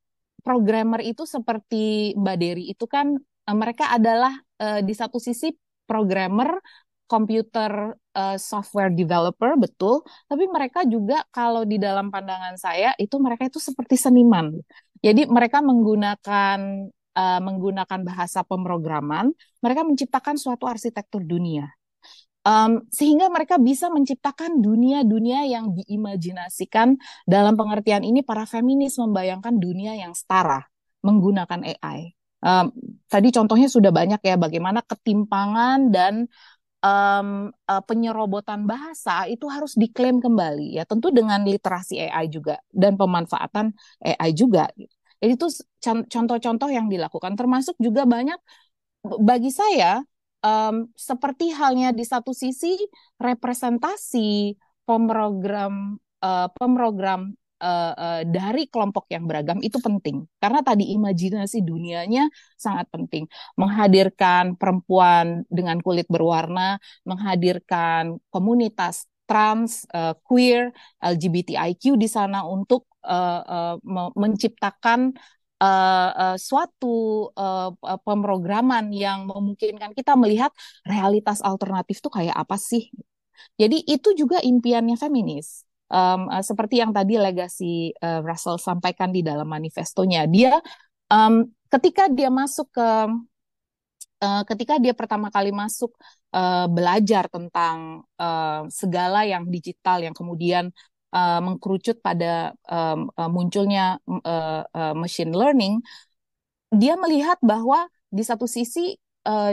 programmer itu seperti Mbak Dery itu kan uh, mereka adalah uh, di satu sisi programmer komputer uh, software developer betul, tapi mereka juga kalau di dalam pandangan saya itu mereka itu seperti seniman. Jadi mereka menggunakan uh, menggunakan bahasa pemrograman, mereka menciptakan suatu arsitektur dunia um, sehingga mereka bisa menciptakan dunia-dunia yang diimajinasikan dalam pengertian ini para feminis membayangkan dunia yang setara menggunakan AI. Um, tadi contohnya sudah banyak ya bagaimana ketimpangan dan um, uh, penyerobotan bahasa itu harus diklaim kembali ya tentu dengan literasi AI juga dan pemanfaatan AI juga jadi itu contoh-contoh yang dilakukan termasuk juga banyak bagi saya um, seperti halnya di satu sisi representasi pemrogram uh, pemrogram uh, uh, dari kelompok yang beragam itu penting karena tadi imajinasi dunianya sangat penting menghadirkan perempuan dengan kulit berwarna menghadirkan komunitas trans uh, queer LGBTIQ di sana untuk uh, uh, menciptakan uh, uh, suatu uh, pemrograman yang memungkinkan kita melihat realitas alternatif tuh kayak apa sih. Jadi itu juga impiannya feminis. Um, uh, seperti yang tadi legasi uh, Russell sampaikan di dalam manifestonya, dia um, ketika dia masuk ke uh, ketika dia pertama kali masuk uh, belajar tentang uh, segala yang digital yang kemudian uh, mengkerucut pada um, uh, munculnya uh, uh, machine learning, dia melihat bahwa di satu sisi uh,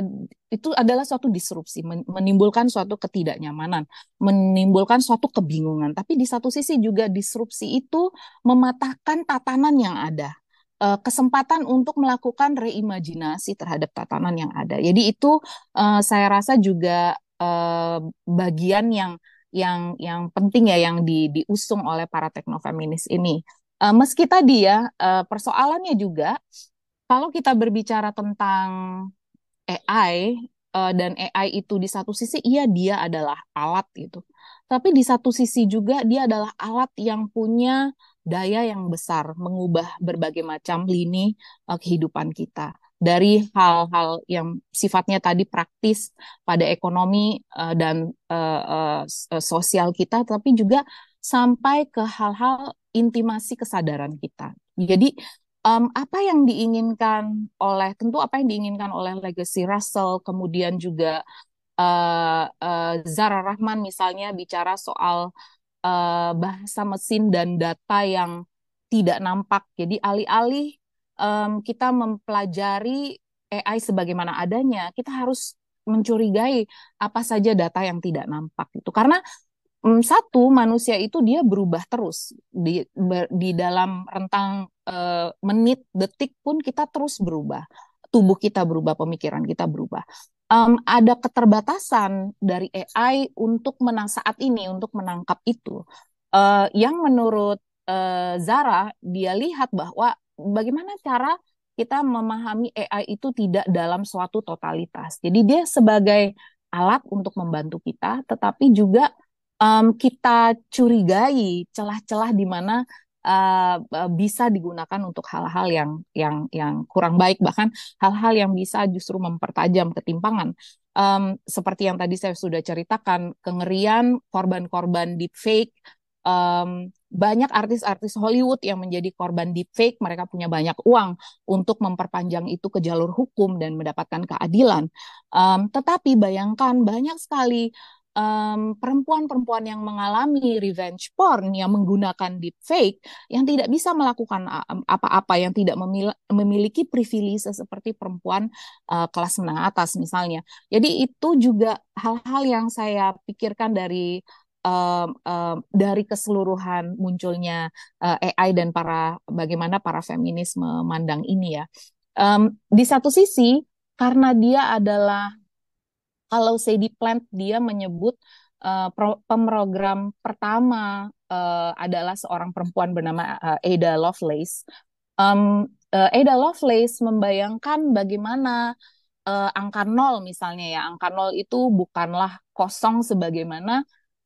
itu adalah suatu disrupsi, menimbulkan suatu ketidaknyamanan, menimbulkan suatu kebingungan. Tapi di satu sisi juga disrupsi itu mematahkan tatanan yang ada, kesempatan untuk melakukan reimajinasi terhadap tatanan yang ada. Jadi itu uh, saya rasa juga uh, bagian yang yang yang penting ya yang di, diusung oleh para teknofeminis ini. Uh, meski tadi ya uh, persoalannya juga kalau kita berbicara tentang AI uh, eh, dan AI itu di satu sisi iya dia adalah alat gitu. Tapi di satu sisi juga dia adalah alat yang punya daya yang besar mengubah berbagai macam lini uh, kehidupan kita dari hal-hal yang sifatnya tadi praktis pada ekonomi uh, dan uh, uh, sosial kita, tapi juga sampai ke hal-hal intimasi kesadaran kita. Jadi um, apa yang diinginkan oleh tentu apa yang diinginkan oleh legacy Russell, kemudian juga uh, uh, Zara Rahman misalnya bicara soal uh, bahasa mesin dan data yang tidak nampak. Jadi alih-alih um, kita mempelajari AI sebagaimana adanya, kita harus mencurigai apa saja data yang tidak nampak itu karena um, satu manusia itu dia berubah terus di ber, di dalam rentang uh, menit detik pun kita terus berubah tubuh kita berubah pemikiran kita berubah um, ada keterbatasan dari AI untuk menang saat ini untuk menangkap itu uh, yang menurut uh, Zara dia lihat bahwa bagaimana cara kita memahami AI itu tidak dalam suatu totalitas. Jadi dia sebagai alat untuk membantu kita, tetapi juga um, kita curigai celah-celah di mana uh, bisa digunakan untuk hal-hal yang yang yang kurang baik, bahkan hal-hal yang bisa justru mempertajam ketimpangan. Um, seperti yang tadi saya sudah ceritakan, kengerian korban-korban deepfake, um, banyak artis-artis Hollywood yang menjadi korban deepfake. Mereka punya banyak uang untuk memperpanjang itu ke jalur hukum dan mendapatkan keadilan. Um, tetapi bayangkan banyak sekali perempuan-perempuan um, yang mengalami revenge porn yang menggunakan deepfake yang tidak bisa melakukan apa-apa yang tidak memil memiliki privilege seperti perempuan uh, kelas menengah atas misalnya. Jadi itu juga hal-hal yang saya pikirkan dari um, um, dari keseluruhan munculnya uh, eh, AI dan para bagaimana para feminis memandang ini ya. Um, di satu sisi karena dia adalah kalau Sadie Plant dia menyebut uh, pro, pemrogram pertama uh, adalah seorang perempuan bernama uh, Ada Lovelace. Um, uh, Ada Lovelace membayangkan bagaimana uh, angka nol misalnya ya angka nol itu bukanlah kosong sebagaimana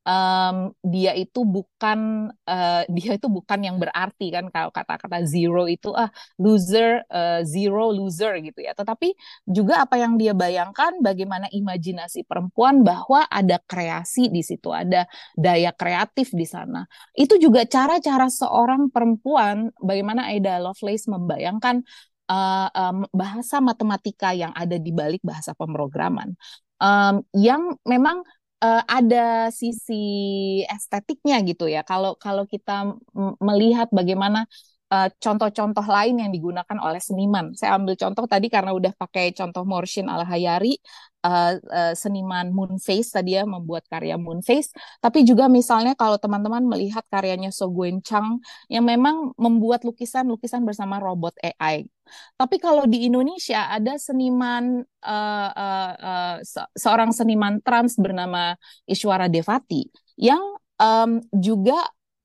um, dia itu bukan uh, dia itu bukan yang berarti kan kalau kata-kata zero itu ah loser uh, zero loser gitu ya tetapi juga apa yang dia bayangkan bagaimana imajinasi perempuan bahwa ada kreasi di situ ada daya kreatif di sana itu juga cara-cara seorang perempuan bagaimana Ada Lovelace membayangkan Uh, um, bahasa matematika yang ada di balik bahasa pemrograman um, yang memang uh, ada sisi estetiknya gitu ya. Kalau kalau kita melihat bagaimana eh, contoh-contoh uh, lain yang digunakan oleh seniman. Saya ambil contoh tadi karena udah pakai contoh Morshin Al-Hayari, uh, uh, seniman Moonface tadi ya membuat karya Moonface, tapi juga misalnya kalau teman-teman melihat karyanya So Gwen Chang yang memang membuat lukisan-lukisan bersama robot AI tapi kalau di Indonesia ada seniman uh, uh, uh, se seorang seniman trans bernama Iswara Devati yang um, juga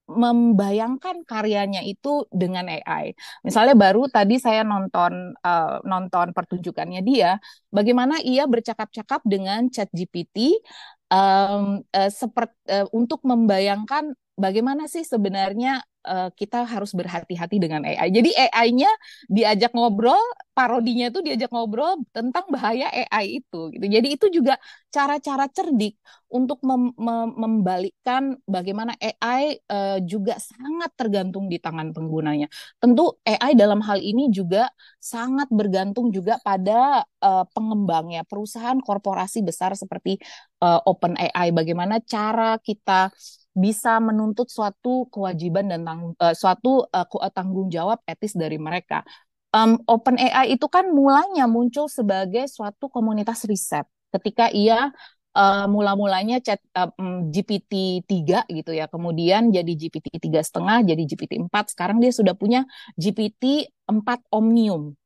membayangkan karyanya itu dengan AI. Misalnya baru tadi saya nonton uh, nonton pertunjukannya dia, bagaimana ia bercakap-cakap dengan ChatGPT um, uh, seperti uh, untuk membayangkan bagaimana sih sebenarnya uh, kita harus berhati-hati dengan AI. Jadi AI-nya diajak ngobrol, parodinya itu diajak ngobrol tentang bahaya AI itu. Gitu. Jadi itu juga cara-cara cerdik untuk mem mem membalikkan bagaimana AI uh, eh, juga sangat tergantung di tangan penggunanya. Tentu AI dalam hal ini juga sangat bergantung juga pada uh, pengembangnya, perusahaan korporasi besar seperti uh, OpenAI. Bagaimana cara kita bisa menuntut suatu kewajiban dan tang, uh, eh, suatu uh, tanggung jawab etis dari mereka. Um, AI itu kan mulanya muncul sebagai suatu komunitas riset ketika ia uh, mula-mulanya chat uh, GPT 3 gitu ya. Kemudian jadi GPT tiga setengah, jadi GPT 4. Sekarang dia sudah punya GPT 4 Omnium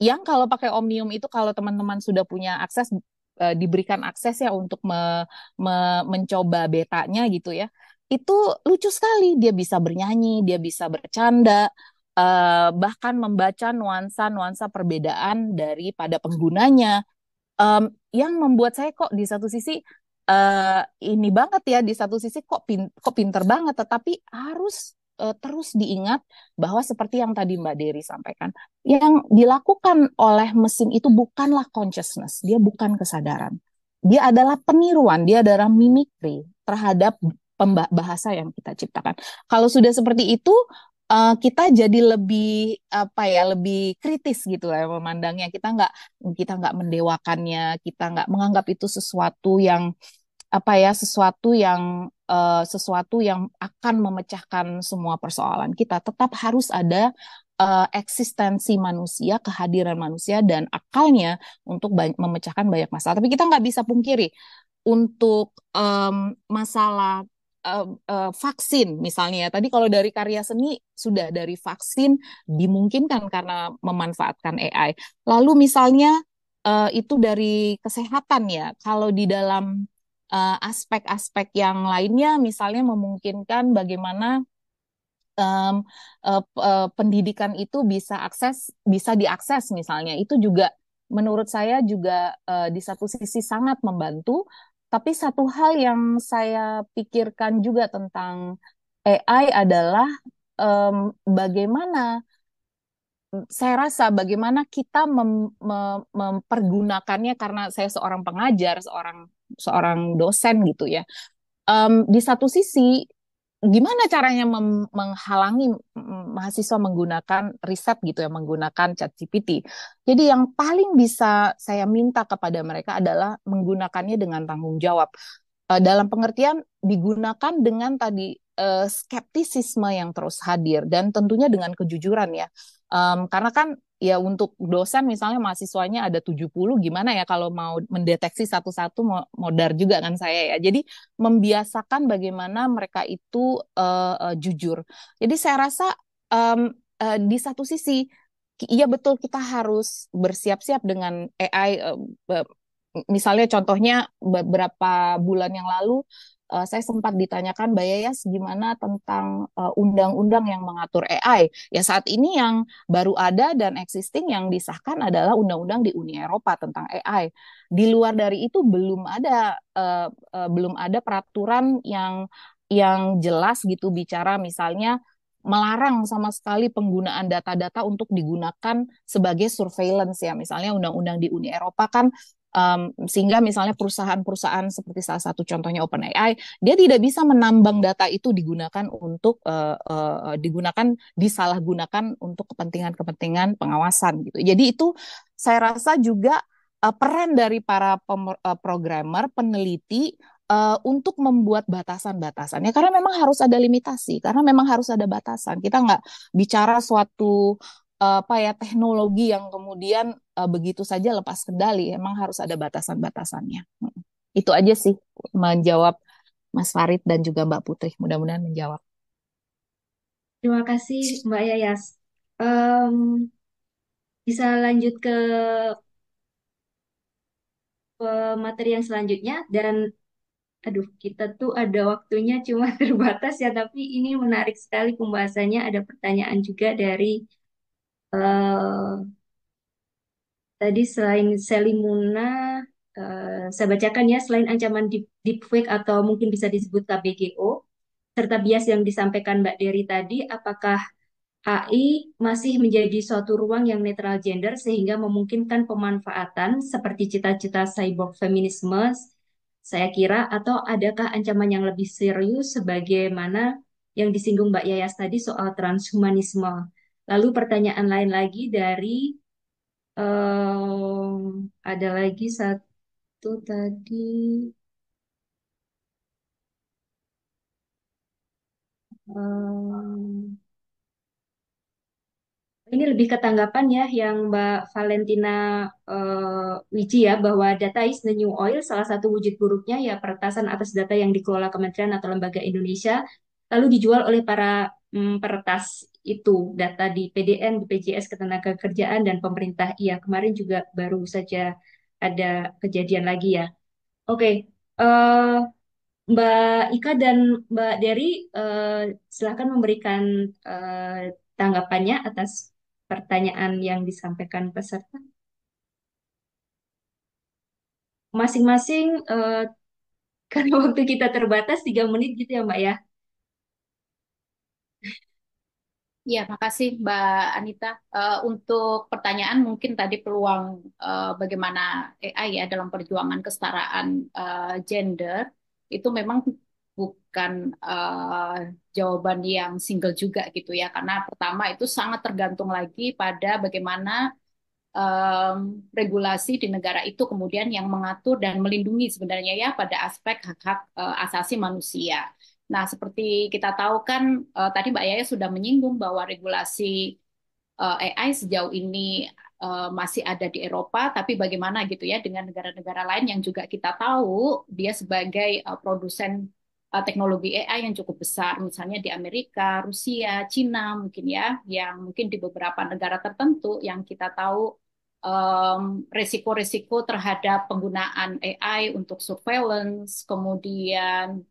yang kalau pakai Omnium itu kalau teman-teman sudah punya akses uh, diberikan akses ya untuk me, me, mencoba betanya gitu ya itu lucu sekali dia bisa bernyanyi dia bisa bercanda uh, bahkan membaca nuansa-nuansa perbedaan daripada penggunanya um, yang membuat saya kok di satu sisi uh, ini banget ya di satu sisi kok pin kok pinter banget tetapi harus uh, terus diingat bahwa seperti yang tadi Mbak Dery sampaikan, yang dilakukan oleh mesin itu bukanlah consciousness, dia bukan kesadaran. Dia adalah peniruan, dia adalah mimikri terhadap bahasa yang kita ciptakan. Kalau sudah seperti itu, uh, kita jadi lebih apa ya lebih kritis gitu ya memandangnya kita nggak kita nggak mendewakannya kita nggak menganggap itu sesuatu yang apa ya sesuatu yang uh, sesuatu yang akan memecahkan semua persoalan kita. Tetap harus ada uh, eksistensi manusia, kehadiran manusia dan akalnya untuk banyak, memecahkan banyak masalah. Tapi kita nggak bisa pungkiri untuk um, masalah Uh, uh, vaksin misalnya ya. Tadi kalau dari karya seni sudah dari vaksin dimungkinkan karena memanfaatkan AI. Lalu misalnya uh, itu dari kesehatan ya. Kalau di dalam Eh, aspek-aspek uh, yang lainnya misalnya memungkinkan bagaimana um, uh, uh, pendidikan itu bisa akses bisa diakses misalnya itu juga menurut saya juga uh, di satu sisi sangat membantu tapi satu hal yang saya pikirkan juga tentang AI adalah um, bagaimana saya rasa bagaimana kita mem, mem, mempergunakannya karena saya seorang pengajar, seorang seorang dosen gitu ya. Um, di satu sisi gimana caranya menghalangi mahasiswa menggunakan riset gitu ya, menggunakan chat GPT Jadi yang paling bisa saya minta kepada mereka adalah menggunakannya dengan tanggung jawab. Eh, dalam pengertian digunakan dengan tadi uh, skeptisisme yang terus hadir dan tentunya dengan kejujuran ya. Um, karena kan ya untuk dosen misalnya mahasiswanya ada 70 gimana ya kalau mau mendeteksi satu-satu modar juga kan saya ya. Jadi membiasakan bagaimana mereka itu uh, uh, jujur. Jadi saya rasa um, uh, di satu sisi iya betul kita harus bersiap-siap dengan AI misalnya contohnya beberapa bulan yang lalu uh, saya sempat ditanyakan Mbak Yayas gimana tentang eh, undang-undang uh, yang mengatur AI. Ya saat ini yang baru ada dan existing yang disahkan adalah undang-undang di Uni Eropa tentang AI. Di luar dari itu belum ada uh, uh, belum ada peraturan yang yang jelas gitu bicara misalnya melarang sama sekali penggunaan data-data untuk digunakan sebagai surveillance ya misalnya undang-undang di Uni Eropa kan Um, sehingga misalnya perusahaan-perusahaan seperti salah satu contohnya OpenAI, dia tidak bisa menambang data itu digunakan untuk uh, uh, digunakan disalahgunakan untuk kepentingan-kepentingan pengawasan gitu. Jadi itu saya rasa juga uh, peran dari para uh, programmer, peneliti uh, untuk membuat batasan-batasannya karena memang harus ada limitasi karena memang harus ada batasan kita nggak bicara suatu Eh, apa ya teknologi yang kemudian uh, begitu saja lepas kendali emang harus ada batasan-batasannya hmm. itu aja sih menjawab Mas Farid dan juga Mbak Putri mudah-mudahan menjawab terima kasih Mbak Yayas um, bisa lanjut ke materi yang selanjutnya dan aduh kita tuh ada waktunya cuma terbatas ya tapi ini menarik sekali pembahasannya ada pertanyaan juga dari Uh, tadi selain Selimuna, uh, saya bacakan ya, selain ancaman deep, deepfake atau mungkin bisa disebut KBGO, serta bias yang disampaikan Mbak Dery tadi, apakah AI masih menjadi suatu ruang yang netral gender sehingga memungkinkan pemanfaatan seperti cita-cita cyborg feminisme saya kira atau adakah ancaman yang lebih serius sebagaimana yang disinggung Mbak Yayas tadi soal transhumanisme. Lalu pertanyaan lain lagi dari um, ada lagi satu tadi. Um, ini lebih ke tanggapan ya yang Mbak Valentina uh, Wiji ya bahwa data is the new oil salah satu wujud buruknya ya peretasan atas data yang dikelola kementerian atau lembaga Indonesia lalu dijual oleh para hmm, peretas itu data di PDN, BPJS Ketenagakerjaan dan pemerintah. Iya, kemarin juga baru saja ada kejadian lagi ya. Oke, okay. uh, eh, Mbak Ika dan Mbak Dery, uh, silakan memberikan uh, tanggapannya atas pertanyaan yang disampaikan peserta. Masing-masing, uh, karena waktu kita terbatas tiga menit gitu ya Mbak ya. Ya, makasih Mbak Anita. Uh, untuk pertanyaan mungkin tadi peluang uh, bagaimana AI ya dalam perjuangan kesetaraan uh, gender itu memang bukan uh, jawaban yang single juga gitu ya, karena pertama itu sangat tergantung lagi pada bagaimana um, regulasi di negara itu kemudian yang mengatur dan melindungi sebenarnya ya pada aspek hak-hak uh, asasi manusia Nah, seperti kita tahu kan uh, tadi Mbak Yaya sudah menyinggung bahwa regulasi uh, eh, AI sejauh ini uh, masih ada di Eropa, tapi bagaimana gitu ya dengan negara-negara lain yang juga kita tahu dia sebagai uh, produsen uh, teknologi AI yang cukup besar, misalnya di Amerika, Rusia, Cina mungkin ya, yang mungkin di beberapa negara tertentu yang kita tahu um, resiko-resiko terhadap penggunaan AI untuk surveillance, kemudian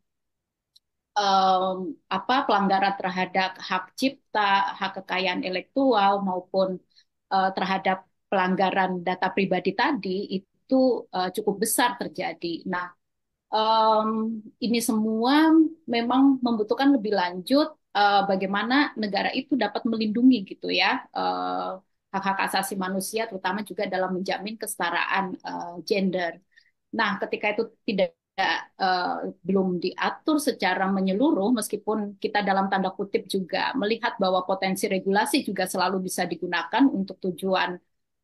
um, apa pelanggaran terhadap hak cipta, hak kekayaan intelektual maupun uh, terhadap pelanggaran data pribadi tadi itu uh, cukup besar terjadi. Nah, um, ini semua memang membutuhkan lebih lanjut uh, bagaimana negara itu dapat melindungi gitu ya uh, hak-hak asasi manusia, terutama juga dalam menjamin kesetaraan uh, gender. Nah, ketika itu tidak uh, belum diatur secara menyeluruh meskipun kita dalam tanda kutip juga melihat bahwa potensi regulasi juga selalu bisa digunakan untuk tujuan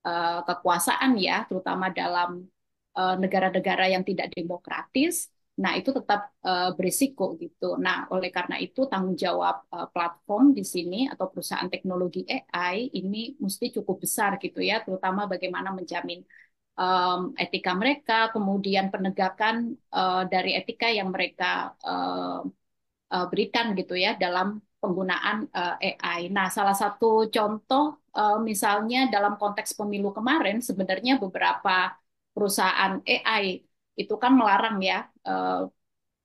uh, kekuasaan ya terutama dalam eh, negara-negara uh, yang tidak demokratis nah itu tetap uh, berisiko gitu nah oleh karena itu tanggung jawab uh, platform di sini atau perusahaan teknologi AI ini mesti cukup besar gitu ya terutama bagaimana menjamin um, etika mereka, kemudian penegakan uh, dari etika yang mereka uh, uh, berikan gitu ya dalam penggunaan uh, AI. Nah, salah satu contoh uh, misalnya dalam konteks pemilu kemarin sebenarnya beberapa perusahaan AI itu kan melarang ya uh,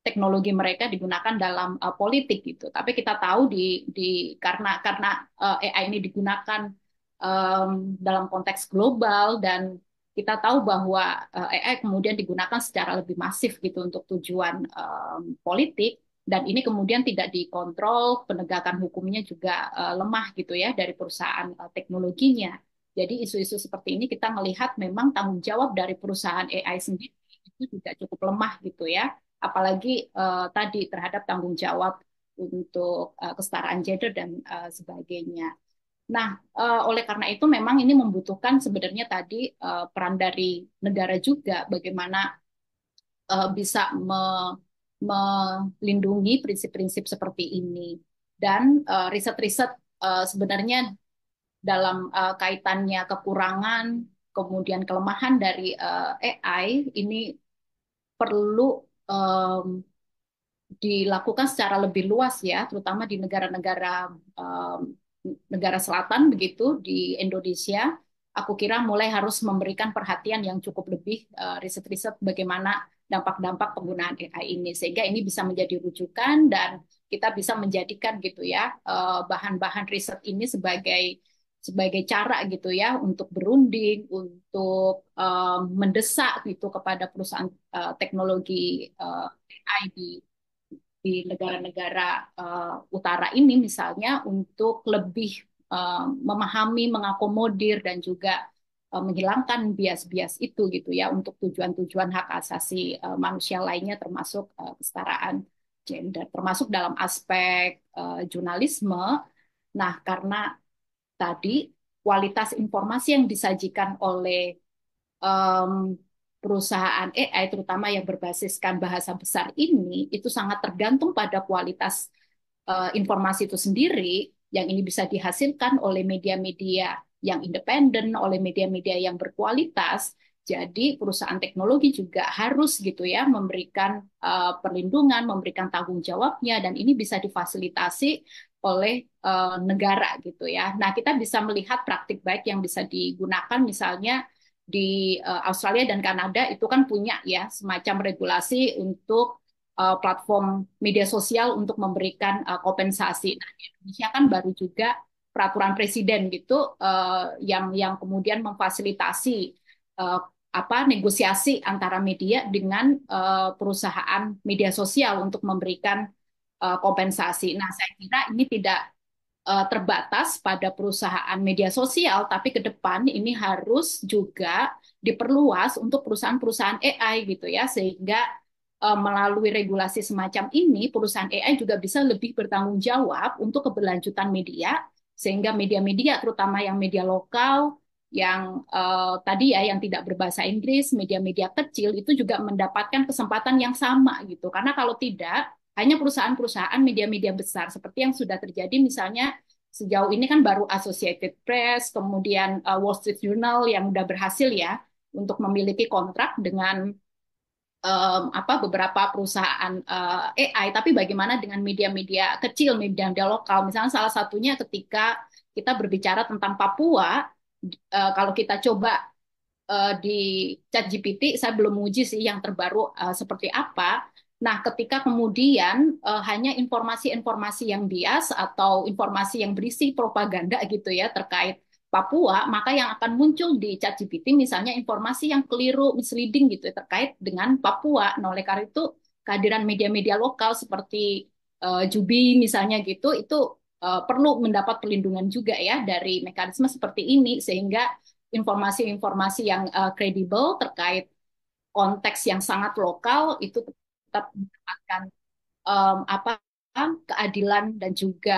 teknologi mereka digunakan dalam uh, politik gitu. Tapi kita tahu di di karena karena uh, AI ini digunakan um, dalam konteks global dan kita tahu bahwa eh, AI kemudian digunakan secara lebih masif gitu untuk tujuan um, politik dan ini kemudian tidak dikontrol penegakan hukumnya juga uh, lemah gitu ya dari perusahaan uh, teknologinya. Jadi isu-isu seperti ini kita melihat memang tanggung jawab dari perusahaan AI sendiri itu tidak cukup lemah gitu ya. Apalagi uh, tadi terhadap tanggung jawab untuk uh, kesetaraan gender dan uh, sebagainya. Nah, uh, oleh karena itu memang ini membutuhkan sebenarnya tadi uh, peran dari negara juga bagaimana uh, bisa me melindungi prinsip-prinsip seperti ini dan riset-riset uh, uh, sebenarnya dalam uh, kaitannya kekurangan kemudian kelemahan dari uh, AI ini perlu um, dilakukan secara lebih luas ya terutama di negara-negara um, negara selatan begitu di Indonesia, aku kira mulai harus memberikan perhatian yang cukup lebih eh, riset-riset uh, bagaimana dampak-dampak penggunaan AI ini sehingga ini bisa menjadi rujukan dan kita bisa menjadikan gitu ya bahan eh, bahan-bahan riset ini sebagai sebagai cara gitu ya untuk berunding untuk uh, mendesak gitu kepada perusahaan teknologi AI di di negara-negara uh, utara ini misalnya untuk lebih uh, memahami, mengakomodir dan juga uh, menghilangkan bias-bias itu gitu ya untuk tujuan-tujuan hak asasi uh, manusia lainnya termasuk uh, kesetaraan gender termasuk dalam aspek uh, jurnalisme. Nah, karena tadi kualitas informasi yang disajikan oleh um, perusahaan AI terutama yang berbasiskan bahasa besar ini itu sangat tergantung pada kualitas uh, informasi itu sendiri yang ini bisa dihasilkan oleh media-media yang independen, oleh media-media yang berkualitas. Jadi perusahaan teknologi juga harus gitu ya memberikan uh, perlindungan, memberikan tanggung jawabnya dan ini bisa difasilitasi oleh uh, negara gitu ya. Nah, kita bisa melihat praktik baik yang bisa digunakan misalnya di uh, Australia dan Kanada itu kan punya ya semacam regulasi untuk uh, platform media sosial untuk memberikan uh, kompensasi. Nah, di Indonesia kan baru juga peraturan presiden gitu uh, yang yang kemudian memfasilitasi uh, apa negosiasi antara media dengan uh, perusahaan media sosial untuk memberikan uh, kompensasi. Nah, saya kira ini tidak uh, terbatas pada perusahaan media sosial, tapi ke depan ini harus juga diperluas untuk perusahaan-perusahaan AI gitu ya, sehingga uh, melalui regulasi semacam ini perusahaan AI juga bisa lebih bertanggung jawab untuk keberlanjutan media, sehingga media-media terutama yang media lokal yang uh, tadi ya yang tidak berbahasa Inggris, media-media kecil itu juga mendapatkan kesempatan yang sama gitu. Karena kalau tidak hanya perusahaan-perusahaan media-media besar seperti yang sudah terjadi misalnya sejauh ini kan baru Associated Press, kemudian uh, Wall Street Journal yang sudah berhasil ya untuk memiliki kontrak dengan um, apa beberapa perusahaan uh, AI tapi bagaimana dengan media-media kecil media-media lokal misalnya salah satunya ketika kita berbicara tentang Papua uh, kalau kita coba uh, di GPT saya belum uji sih yang terbaru uh, seperti apa Nah, ketika kemudian uh, hanya informasi-informasi yang bias atau informasi yang berisi propaganda gitu ya terkait Papua, maka yang akan muncul di chat GPT misalnya informasi yang keliru, misleading gitu ya, terkait dengan Papua. Nah, oleh karena itu kehadiran media-media lokal seperti uh, Jubi misalnya gitu itu uh, perlu mendapat perlindungan juga ya dari mekanisme seperti ini sehingga informasi-informasi yang kredibel uh, terkait konteks yang sangat lokal itu tetap mendapatkan um, apa keadilan dan juga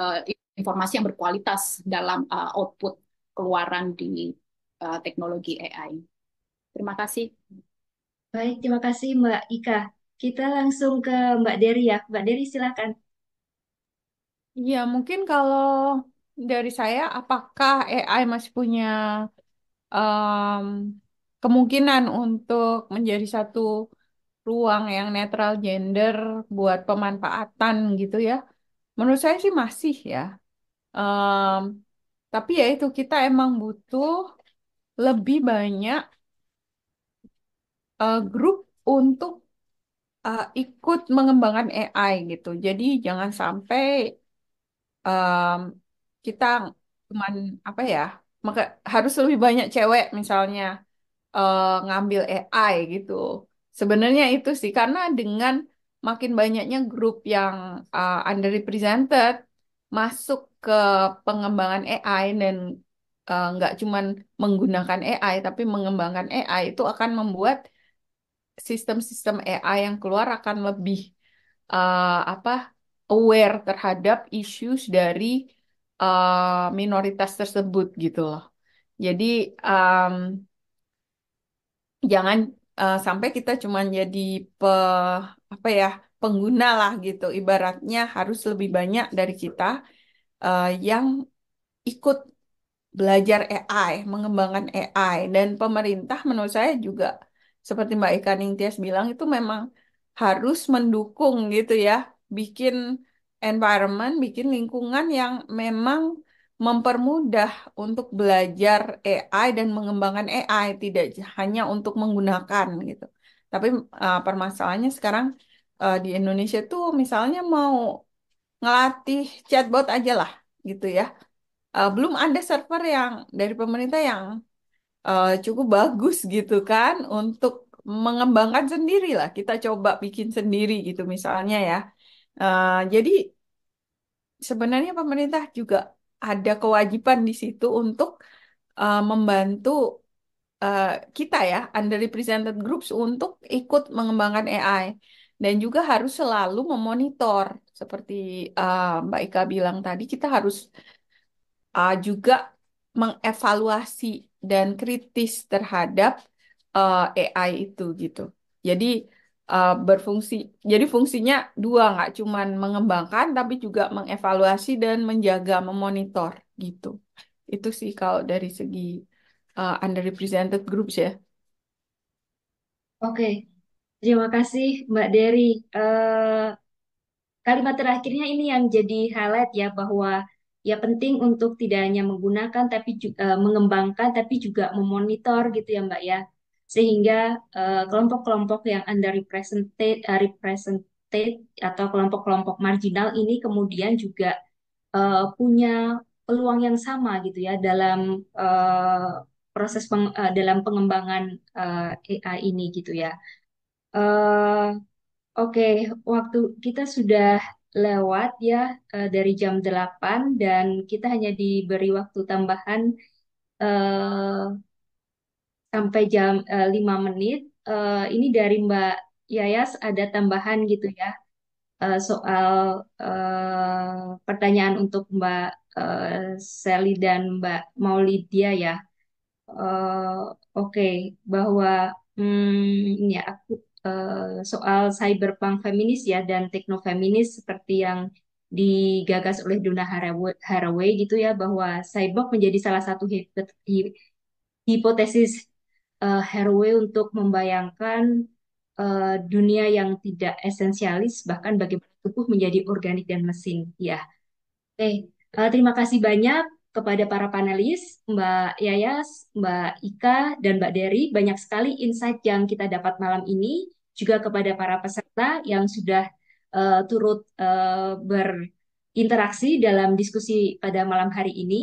uh, informasi yang berkualitas dalam uh, output keluaran di uh, teknologi AI. Terima kasih. Baik, terima kasih Mbak Ika. Kita langsung ke Mbak Dery ya. Mbak Dery silakan. Ya, mungkin kalau dari saya, apakah AI masih punya um, kemungkinan untuk menjadi satu ruang yang netral gender buat pemanfaatan gitu ya. Menurut saya sih masih ya. Um, tapi ya itu kita emang butuh lebih banyak uh, grup untuk uh, ikut mengembangkan AI gitu. Jadi jangan sampai um, kita cuman apa ya maka harus lebih banyak cewek misalnya uh, ngambil AI gitu. Sebenarnya itu sih karena dengan makin banyaknya grup yang uh, underrepresented masuk ke pengembangan AI dan eh, nggak uh, cuman menggunakan AI tapi mengembangkan AI itu akan membuat sistem-sistem AI yang keluar akan lebih uh, apa aware terhadap issues dari uh, minoritas tersebut gitu loh. Jadi um, jangan Eh, sampai kita cuman jadi pe, apa ya pengguna lah gitu ibaratnya harus lebih banyak dari kita uh, yang ikut belajar AI mengembangkan AI dan pemerintah menurut saya juga seperti Mbak Ika Ningtyas bilang itu memang harus mendukung gitu ya bikin environment bikin lingkungan yang memang mempermudah untuk belajar AI dan mengembangkan AI tidak hanya untuk menggunakan gitu. Tapi uh, permasalahannya sekarang uh, di Indonesia tuh misalnya mau ngelatih chatbot aja lah gitu ya. Uh, belum ada server yang dari pemerintah yang uh, cukup bagus gitu kan untuk mengembangkan sendiri lah. Kita coba bikin sendiri gitu misalnya ya. Uh, jadi sebenarnya pemerintah juga ada kewajiban di situ untuk uh, membantu uh, kita ya underrepresented groups untuk ikut mengembangkan AI dan juga harus selalu memonitor seperti uh, Mbak Ika bilang tadi kita harus uh, juga mengevaluasi dan kritis terhadap uh, AI itu gitu. Jadi uh, berfungsi. Jadi fungsinya dua, nggak cuman mengembangkan, tapi juga mengevaluasi dan menjaga, memonitor gitu. Itu sih kalau dari segi uh, underrepresented groups ya. Oke, okay. terima kasih Mbak Dery. Uh, kalimat terakhirnya ini yang jadi highlight ya bahwa ya penting untuk tidak hanya menggunakan tapi juga, uh, mengembangkan tapi juga memonitor gitu ya Mbak ya sehingga eh, kelompok-kelompok uh, yang underrepresented uh, eh, represented atau kelompok-kelompok marginal ini kemudian juga uh, punya peluang yang sama gitu ya dalam uh, proses peng, uh, dalam pengembangan uh, AI ini gitu ya. Uh, Oke, okay, waktu kita sudah lewat ya uh, dari jam 8 dan kita hanya diberi waktu tambahan uh, sampai jam uh, eh, 5 menit. Uh, ini dari Mbak Yayas ada tambahan gitu ya uh, soal uh, pertanyaan untuk Mbak uh, Sally dan Mbak Maulidia ya. Uh, Oke, okay. bahwa hmm, ya aku uh, soal cyberpunk feminis ya dan techno feminis seperti yang digagas oleh Duna Haraway, gitu ya bahwa cyborg menjadi salah satu hipotesis uh, Haraway untuk membayangkan uh, dunia yang tidak esensialis, bahkan bagi tubuh menjadi organik dan mesin. Ya, oke. Okay. Uh, eh, terima kasih banyak kepada para panelis, Mbak Yayas, Mbak Ika, dan Mbak Derry Banyak sekali insight yang kita dapat malam ini. Juga kepada para peserta yang sudah uh, turut uh, berinteraksi dalam diskusi pada malam hari ini.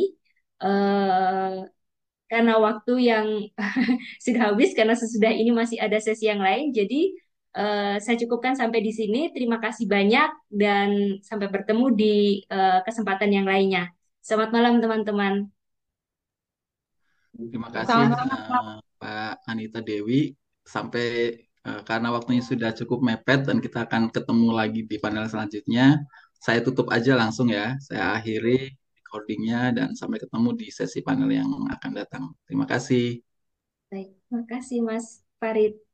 Uh, karena waktu yang sudah habis karena sesudah ini masih ada sesi yang lain. Jadi uh, saya cukupkan sampai di sini. Terima kasih banyak dan sampai bertemu di uh, kesempatan yang lainnya. Selamat malam teman-teman. Terima kasih uh, Pak Anita Dewi. Sampai karena waktunya sudah cukup mepet dan kita akan ketemu lagi di panel selanjutnya. Saya tutup aja langsung ya. Saya akhiri recordingnya dan sampai ketemu di sesi panel yang akan datang. Terima kasih. Baik, terima kasih Mas Farid.